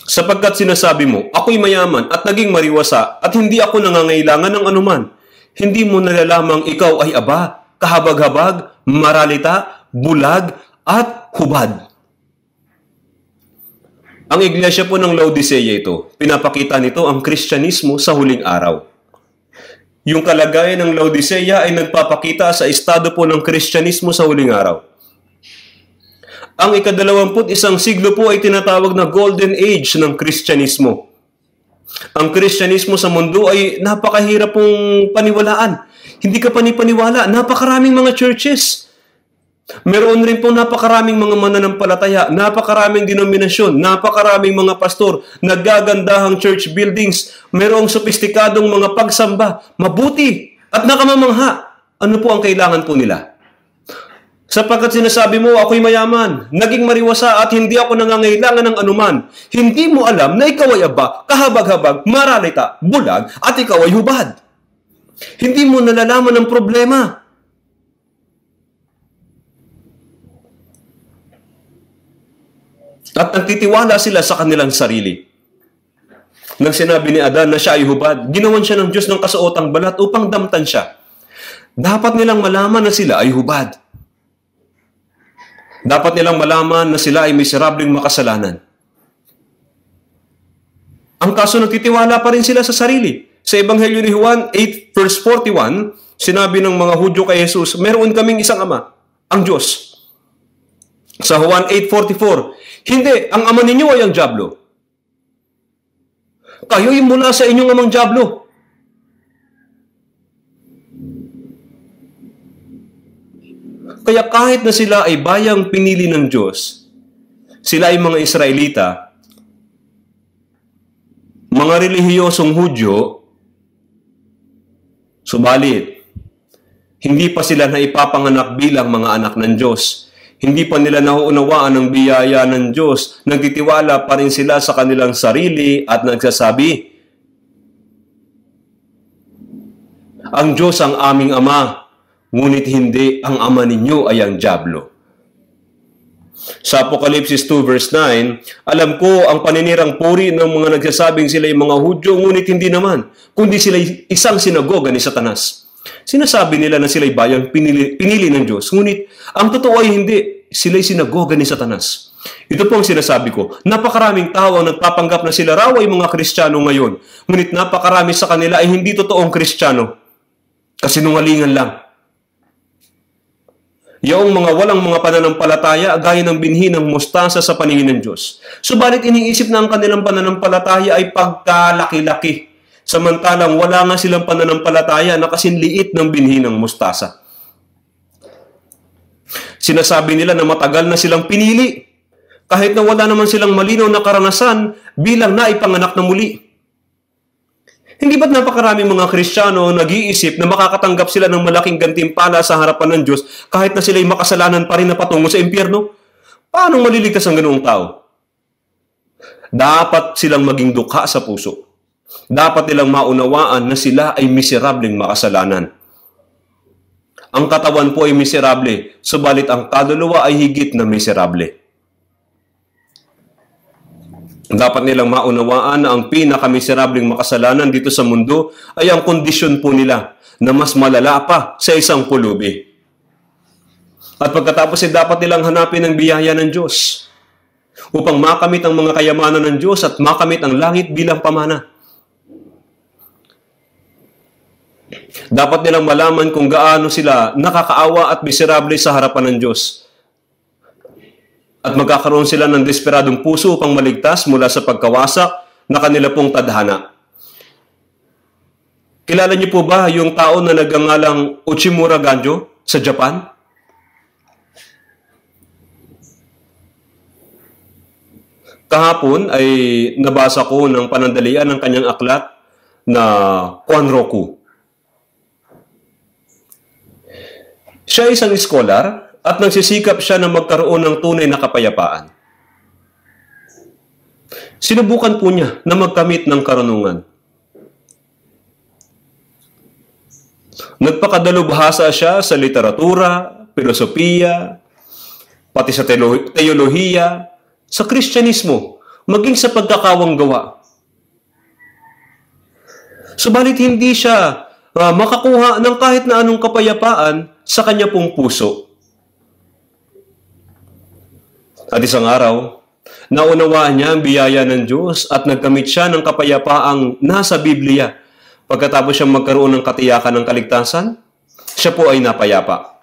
Sapagkat sinasabi mo, ako'y mayaman at naging mariwasa at hindi ako nangangailangan ng anuman. Hindi mo nalalamang ikaw ay aba, kahabag-habag, maralita, bulag, at hubad. Ang iglesia po ng Laodicea ito, pinapakita nito ang Kristyanismo sa huling araw. Yung kalagayan ng Laodicea ay nagpapakita sa estado po ng Kristyanismo sa huling araw. Ang ikadalawamput isang siglo po ay tinatawag na Golden Age ng Kristyanismo. Ang Kristyanismo sa mundo ay napakahirap pong paniwalaan. Hindi ka panipaniwala. Napakaraming mga churches. Meron rin po napakaraming mga mananampalataya, napakaraming denominasyon, napakaraming mga pastor, naggagandahang church buildings, merong sopistikadong mga pagsamba, mabuti at nakamamangha. Ano po ang kailangan po nila? Sapagkat sinasabi mo, ako'y mayaman, naging mariwasa at hindi ako nangangailangan ng anuman. Hindi mo alam na ikaw ay aba, kahabag-habag, maralita, bulag, at ikaw ay hubad. Hindi mo nalalaman ang problema. At nagtitiwala sila sa kanilang sarili. Nang sinabi ni Adan na siya ay hubad, ginawan siya ng Diyos ng kasuotang balat upang damtan siya. Dapat nilang malaman na sila ay hubad. Dapat nilang malaman na sila ay miserableng makasalanan. Ang kaso nagtitiwala pa rin sila sa sarili. Sa Ebanghelyo ni Juan 8 verse 41, sinabi ng mga Hudyo kay Jesus, meron kaming isang ama, ang Diyos. Sa Juan 8.44, Hindi, ang ama ninyo ay ang Diablo. Kayo'y mula sa inyong amang Diablo. Kaya kahit na sila ay bayang pinili ng Diyos, sila ay mga Israelita, mga relihiyosong Hudyo, subalit, hindi pa sila na ipapanganak bilang mga anak ng Diyos hindi pa nila nauunawaan ang biyaya ng Diyos. Nagtitiwala pa rin sila sa kanilang sarili at nagsasabi, Ang Diyos ang aming Ama, ngunit hindi ang Ama ninyo ay ang Diablo. Sa Apokalipsis 2 verse 9, alam ko ang paninirang puri ng mga nagsasabing sila ay mga Hudyo, ngunit hindi naman, kundi sila isang sinagoga ni Satanas. Sinasabi nila na sila'y bayang pinili, pinili ng Diyos. Ngunit ang totoo ay hindi. Sila'y sinagoga ni Satanas. Ito po ang sinasabi ko. Napakaraming tao ang nagpapanggap na sila raw ay mga Kristiyano ngayon. Ngunit napakarami sa kanila ay hindi totoong Kristiyano. Kasi nungalingan lang. Yaong mga walang mga pananampalataya gaya ng binhi ng mustasa sa paningin ng Diyos. Subalit iniisip na ang kanilang pananampalataya ay pagkalaki-laki. Samantalang wala nga silang pananampalataya na kasinliit ng binhi ng mustasa. Sinasabi nila na matagal na silang pinili kahit na wala naman silang malinaw na karanasan bilang naipanganak na muli. Hindi ba't napakaraming mga Kristiyano nag-iisip na makakatanggap sila ng malaking gantimpala sa harapan ng Diyos kahit na sila'y makasalanan pa rin na patungo sa impyerno? Paano maliligtas ang ganoong tao? Dapat silang maging dukha sa puso. Dapat nilang maunawaan na sila ay miserableng makasalanan. Ang katawan po ay miserable, subalit ang kaluluwa ay higit na miserable. Dapat nilang maunawaan na ang pinakamiserabling makasalanan dito sa mundo ay ang kondisyon po nila na mas malala pa sa isang pulubi. At pagkatapos ay dapat nilang hanapin ang biyaya ng Diyos upang makamit ang mga kayamanan ng Diyos at makamit ang langit bilang pamana. Dapat nilang malaman kung gaano sila nakakaawa at miserable sa harapan ng Diyos. At magkakaroon sila ng desperadong puso upang maligtas mula sa pagkawasak na kanila pong tadhana. Kilala niyo po ba yung tao na nagangalang Uchimura Ganjo sa Japan? Kahapon ay nabasa ko ng panandalian ng kanyang aklat na Kwanroku. Siya isang scholar at nagsisikap siya na magkaroon ng tunay na kapayapaan. Sinubukan po niya na magkamit ng karunungan. Nagpakadalubhasa siya sa literatura, filosofiya, pati sa teolohiya, sa Kristyanismo, maging sa pagkakawang gawa. Subalit hindi siya uh, makakuha ng kahit na anong kapayapaan sa kanya pong puso. At isang araw, naunawaan niya ang biyaya ng Diyos at nagkamit siya ng kapayapaang nasa Biblia. Pagkatapos siyang magkaroon ng katiyakan ng kaligtasan, siya po ay napayapa.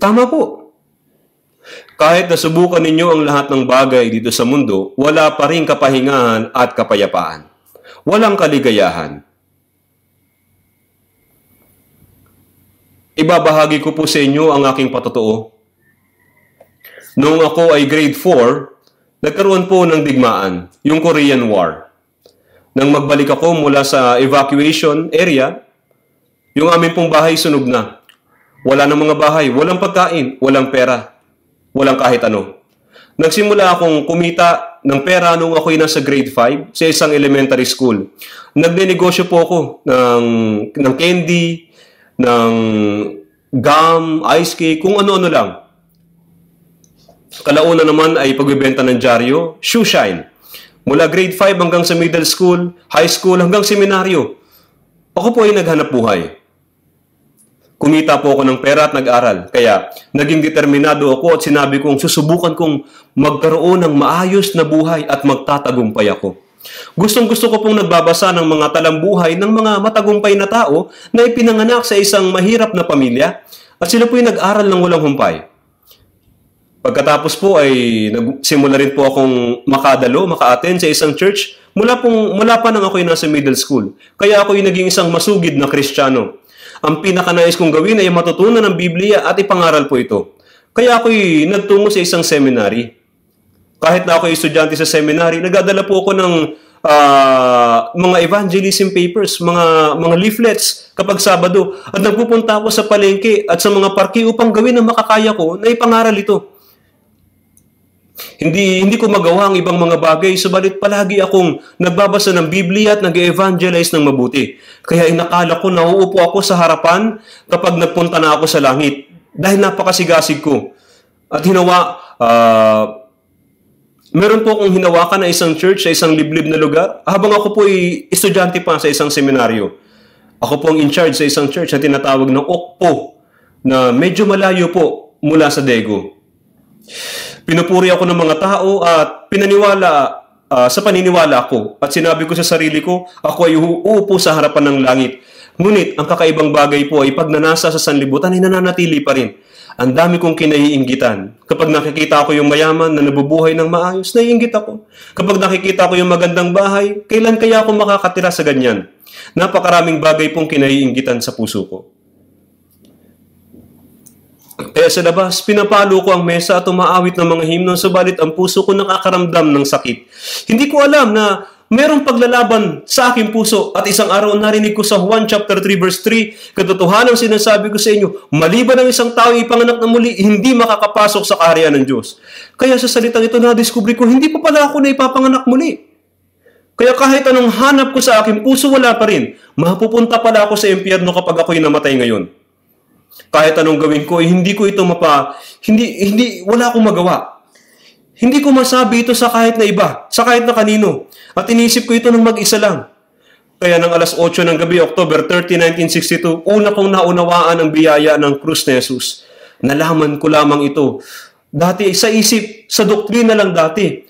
Tama po. Kahit nasubukan ninyo ang lahat ng bagay dito sa mundo, wala pa rin kapahingahan at kapayapaan walang kaligayahan. Ibabahagi ko po sa inyo ang aking patotoo. Noong ako ay grade 4, nagkaroon po ng digmaan, yung Korean War. Nang magbalik ako mula sa evacuation area, yung aming pong bahay sunog na. Wala ng mga bahay, walang pagkain, walang pera, walang kahit ano. Nagsimula akong kumita ng pera nung ako'y nasa grade 5 sa isang elementary school. Nagnenegosyo po ako ng, ng candy, ng gum, ice cake, kung ano-ano lang. Kalauna naman ay pagbebenta ng dyaryo, shoe shine. Mula grade 5 hanggang sa middle school, high school, hanggang seminaryo. Ako po ay naghanap buhay kumita po ako ng pera at nag-aral. Kaya naging determinado ako at sinabi kong susubukan kong magkaroon ng maayos na buhay at magtatagumpay ako. Gustong gusto ko pong nagbabasa ng mga talambuhay ng mga matagumpay na tao na ipinanganak sa isang mahirap na pamilya at sila po'y nag-aral ng walang humpay. Pagkatapos po ay simula rin po akong makadalo, maka-attend sa isang church mula, pong, mula pa nang ako'y nasa middle school. Kaya ako'y naging isang masugid na kristyano. Ang pinakanais kong gawin ay matutunan ng Biblia at ipangaral po ito. Kaya ako'y nagtungo sa isang seminary. Kahit na ako'y estudyante sa seminary, nagadala po ako ng uh, mga evangelism papers, mga mga leaflets kapag Sabado. At nagpupunta ako sa palengke at sa mga parke upang gawin ang makakaya ko na ipangaral ito. Hindi, hindi ko magawa ang ibang mga bagay, subalit palagi akong nagbabasa ng Biblia at nag-evangelize ng mabuti. Kaya inakala ko na uupo ako sa harapan kapag nagpunta na ako sa langit dahil napakasigasig ko. At hinawa, uh, meron po akong hinawakan na isang church sa isang liblib na lugar habang ako po ay estudyante pa sa isang seminaryo. Ako po ang in charge sa isang church na tinatawag ng OKPO na medyo malayo po mula sa Daegu. Pinupuri ako ng mga tao at pinaniwala uh, sa paniniwala ko at sinabi ko sa sarili ko, ako ay uupo sa harapan ng langit. Ngunit ang kakaibang bagay po ay pag nanasa sa sanlibutan ay nananatili pa rin. Ang dami kong kinaiinggitan. Kapag nakikita ko yung mayaman na nabubuhay ng maayos, naiinggit ako. Kapag nakikita ko yung magandang bahay, kailan kaya ako makakatira sa ganyan? Napakaraming bagay pong kinaiinggitan sa puso ko. Kaya sa labas, pinapalo ko ang mesa at umaawit ng mga himno, subalit ang puso ko nakakaramdam ng sakit. Hindi ko alam na merong paglalaban sa aking puso at isang araw narinig ko sa Juan chapter 3 verse 3, katotohanan sinasabi ko sa inyo, maliban ng isang tao ipanganak na muli, hindi makakapasok sa kaharian ng Diyos. Kaya sa salitang ito na diskubre ko, hindi pa pala ako na ipapanganak muli. Kaya kahit anong hanap ko sa aking puso, wala pa rin. Mapupunta pala ako sa impyerno kapag ako'y namatay ngayon. Kahit anong gawin ko, eh, hindi ko ito mapa, hindi, hindi, wala akong magawa. Hindi ko masabi ito sa kahit na iba, sa kahit na kanino. At iniisip ko ito ng mag-isa lang. Kaya ng alas 8 ng gabi, October 30, 1962, una kong naunawaan ang biyaya ng krus ni Jesus. Nalaman ko lamang ito. Dati sa isip, sa doktrina lang dati.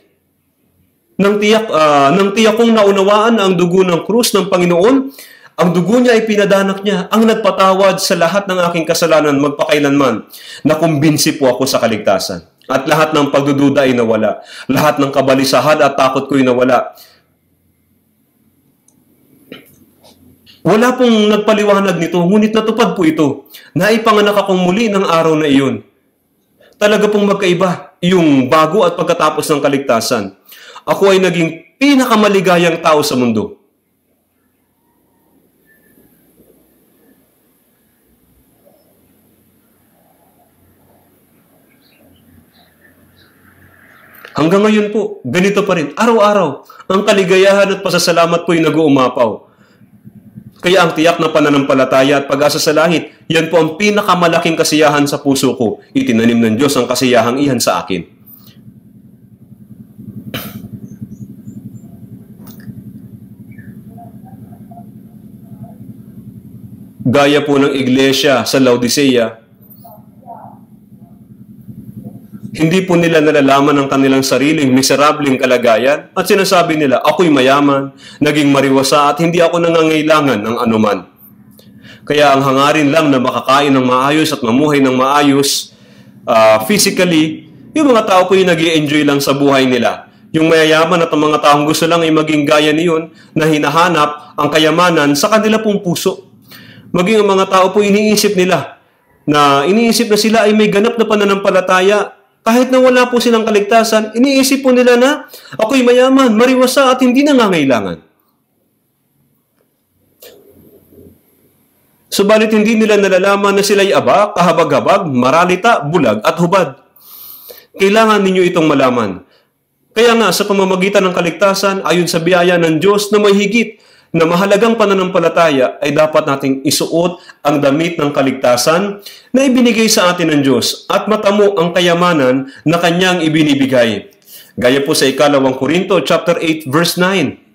Nang tiyak, uh, nang tiyak kong naunawaan ang dugo ng krus ng Panginoon, ang dugo niya ay pinadanak niya, ang nagpatawad sa lahat ng aking kasalanan magpakailanman. Nakumbinsi po ako sa kaligtasan. At lahat ng pagdududa ay nawala. Lahat ng kabalisahan at takot ko ay nawala. Wala pong nagpaliwanag nito, ngunit natupad po ito. Naipanganak akong muli ng araw na iyon. Talaga pong magkaiba yung bago at pagkatapos ng kaligtasan. Ako ay naging pinakamaligayang tao sa mundo. Hanggang ngayon po, ganito pa rin. Araw-araw, ang kaligayahan at pasasalamat po po'y nag-uumapaw. Kaya ang tiyak na pananampalataya at pag-asa sa langit, yan po ang pinakamalaking kasiyahan sa puso ko. Itinanim ng Diyos ang kasiyahang iyan sa akin. Gaya po ng iglesia sa Laodicea, Hindi po nila nalalaman ang kanilang sariling miserableng kalagayan at sinasabi nila, ako'y mayaman, naging mariwasa at hindi ako nangangailangan ng anuman. Kaya ang hangarin lang na makakain ng maayos at mamuhay ng maayos uh, physically, yung mga tao po yung nag enjoy lang sa buhay nila. Yung mayayaman at ang mga taong gusto lang ay maging gaya niyon na hinahanap ang kayamanan sa kanila pong puso. Maging ang mga tao po iniisip nila na iniisip na sila ay may ganap na pananampalataya kahit na wala po silang kaligtasan, iniisip po nila na ako'y mayaman, mariwasa at hindi nangangailangan. Subalit hindi nila nalalaman na sila'y aba, kahabag-habag, maralita, bulag at hubad. Kailangan ninyo itong malaman. Kaya nga sa pamamagitan ng kaligtasan, ayon sa biyaya ng Diyos na may higit na mahalagang pananampalataya ay dapat nating isuot ang damit ng kaligtasan na ibinigay sa atin ng Diyos at matamo ang kayamanan na Kanyang ibinibigay. Gaya po sa ikalawang Korinto, chapter 8, verse 9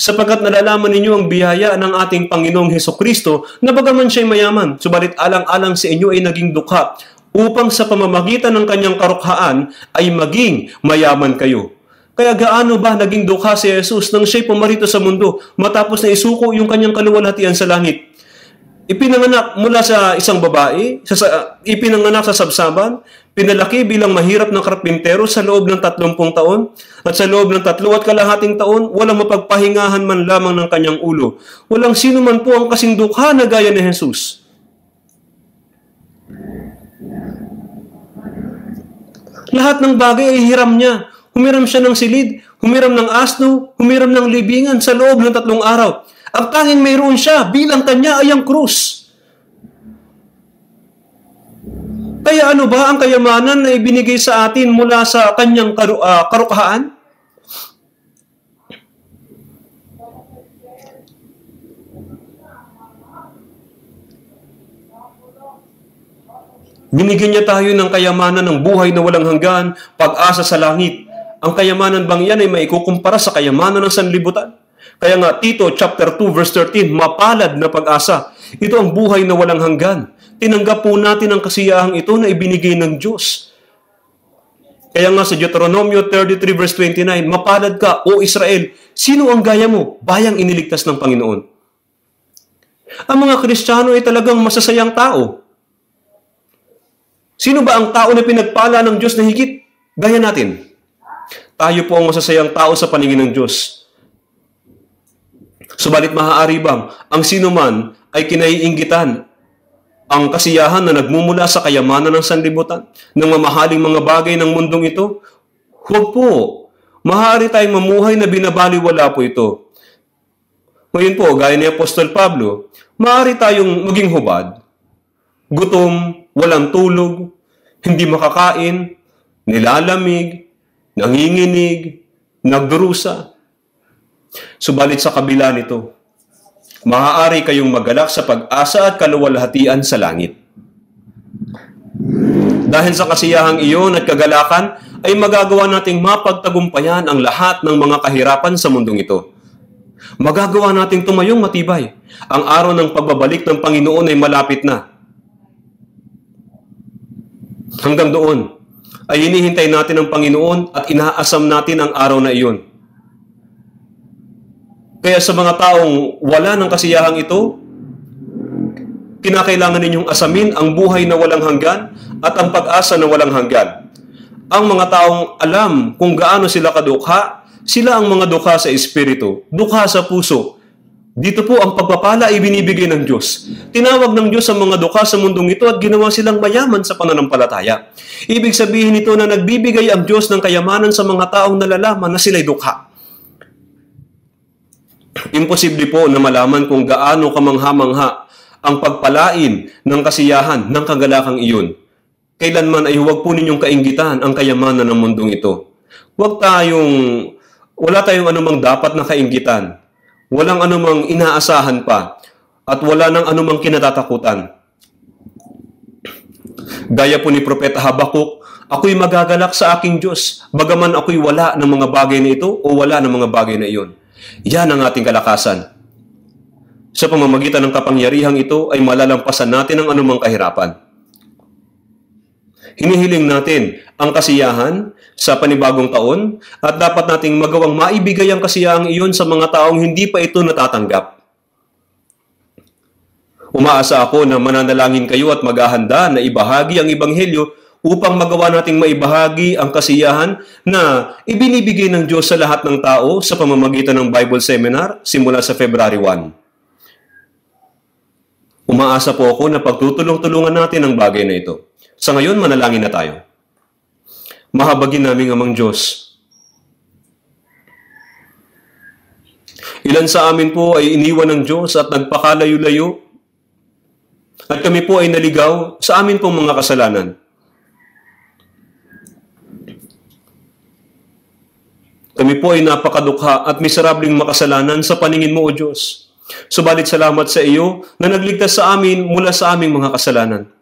sapagkat nalalaman ninyo ang biyaya ng ating Panginoong Heso Kristo na bagaman siya'y mayaman, subalit alang-alang sa inyo ay naging dukha upang sa pamamagitan ng kanyang karukhaan ay maging mayaman kayo. Kaya gaano ba naging dukha si Jesus nang siya'y pumarito sa mundo matapos na isuko yung kanyang kaluwalhatian sa langit? Ipinanganak mula sa isang babae, sa, sa, ipinanganak sa Sabsaban, pinalaki bilang mahirap ng karpintero sa loob ng 30 taon, at sa loob ng tatlo at kalahating taon, walang mapagpahingahan man lamang ng kanyang ulo. Walang sino man po ang kasindukha na gaya ni Jesus. Lahat ng bagay ay hiram niya. Humiram siya ng silid, humiram ng asno, humiram ng libingan sa loob ng tatlong araw. At tanging mayroon siya bilang kanya ay ang krus. Kaya ano ba ang kayamanan na ibinigay sa atin mula sa kanyang karu- uh, ah, karukhaan? Binigyan niya tayo ng kayamanan ng buhay na walang hanggan, pag-asa sa langit. Ang kayamanan bang yan ay maikukumpara sa kayamanan ng sanlibutan? Kaya nga Tito chapter 2 verse 13, mapalad na pag-asa. Ito ang buhay na walang hanggan. Tinanggap po natin ang kasiyahang ito na ibinigay ng Diyos. Kaya nga sa Deuteronomy 33 verse 29, mapalad ka, O Israel, sino ang gaya mo? Bayang iniligtas ng Panginoon. Ang mga Kristiyano ay talagang masasayang tao. Sino ba ang tao na pinagpala ng Diyos na higit? Gaya natin. Tayo po ang masasayang tao sa paningin ng Diyos. Subalit maaaribang, ang sinuman ay kinaiinggitan ang kasiyahan na nagmumula sa kayamanan ng sanlibutan, ng mamahaling mga bagay ng mundong ito? Huwag po. Mahari tayong mamuhay na binabaliwala po ito. Ngayon po, gaya ni Apostol Pablo, maaari tayong maging hubad, gutom, walang tulog, hindi makakain, nilalamig, nanginginig, nagdurusa, Subalit sa kabila nito, maaari kayong magalak sa pag-asa at kaluwalhatian sa langit. Dahil sa kasiyahang iyon at kagalakan, ay magagawa nating mapagtagumpayan ang lahat ng mga kahirapan sa mundong ito. Magagawa nating tumayong matibay. Ang araw ng pagbabalik ng Panginoon ay malapit na. Hanggang doon, ay hinihintay natin ang Panginoon at inaasam natin ang araw na iyon. Kaya sa mga taong wala ng kasiyahang ito, kinakailangan ninyong asamin ang buhay na walang hanggan at ang pag-asa na walang hanggan. Ang mga taong alam kung gaano sila kadukha, sila ang mga dukha sa espiritu, dukha sa puso, dito po ang pagpapala ay binibigay ng Diyos. Tinawag ng Diyos ang mga dukha sa mundong ito at ginawa silang mayaman sa pananampalataya. Ibig sabihin nito na nagbibigay ang Diyos ng kayamanan sa mga taong nalalaman na sila'y dukha. Imposible po na malaman kung gaano kamangha-mangha ang pagpalain ng kasiyahan ng kagalakang iyon. Kailanman ay huwag po ninyong kainggitan ang kayamanan ng mundong ito. Huwag tayong, wala tayong anumang dapat na kainggitan. Walang anumang inaasahan pa at wala nang anumang kinatatakutan. Gaya po ni Propeta Habakuk, ako'y magagalak sa aking Diyos, bagaman ako'y wala ng mga bagay na ito o wala ng mga bagay na iyon. Yan ang ating kalakasan. Sa pamamagitan ng kapangyarihang ito ay malalampasan natin ang anumang kahirapan. Hinihiling natin ang kasiyahan sa panibagong taon at dapat nating magawang maibigay ang kasiyahang iyon sa mga taong hindi pa ito natatanggap. Umaasa ako na mananalangin kayo at maghahanda na ibahagi ang Ebanghelyo upang magawa nating maibahagi ang kasiyahan na ibinibigay ng Diyos sa lahat ng tao sa pamamagitan ng Bible Seminar simula sa February 1. Umaasa po ako na pagtutulong-tulungan natin ang bagay na ito. Sa ngayon, manalangin na tayo. Mahabagin namin amang Diyos. Ilan sa amin po ay iniwan ng Diyos at nagpakalayo-layo at kami po ay naligaw sa amin pong mga kasalanan. Kami po ay napakadukha at miserableng makasalanan sa paningin mo, O Diyos. Subalit salamat sa iyo na nagligtas sa amin mula sa aming mga kasalanan.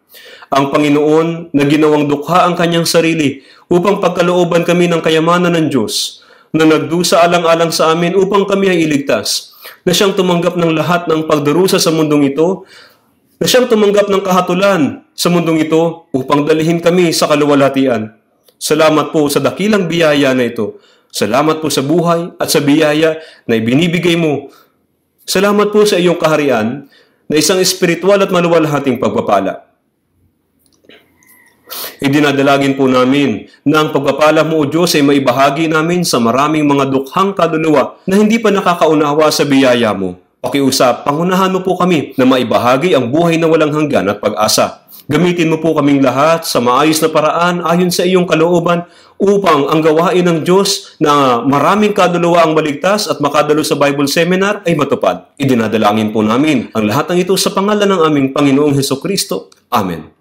Ang Panginoon na ginawang dukha ang kanyang sarili upang pagkalooban kami ng kayamanan ng Diyos na nagdusa alang-alang sa amin upang kami ay iligtas, na siyang tumanggap ng lahat ng pagdurusa sa mundong ito, na siyang tumanggap ng kahatulan sa mundong ito upang dalihin kami sa kaluwalhatian. Salamat po sa dakilang biyaya na ito Salamat po sa buhay at sa biyaya na ibinibigay mo. Salamat po sa iyong kaharian na isang espiritual at maluwalhating pagpapala. Idinadalagin po namin na ang pagpapala mo o Diyos ay maibahagi namin sa maraming mga dukhang kaluluwa na hindi pa nakakaunawa sa biyaya mo. Pakiusap, pangunahan mo po kami na maibahagi ang buhay na walang hanggan at pag-asa. Gamitin mo po kaming lahat sa maayos na paraan ayon sa iyong kalooban upang ang gawain ng Diyos na maraming kaluluwa ang maligtas at makadalo sa Bible Seminar ay matupad. Idinadalangin po namin ang lahat ng ito sa pangalan ng aming Panginoong Heso Kristo. Amen.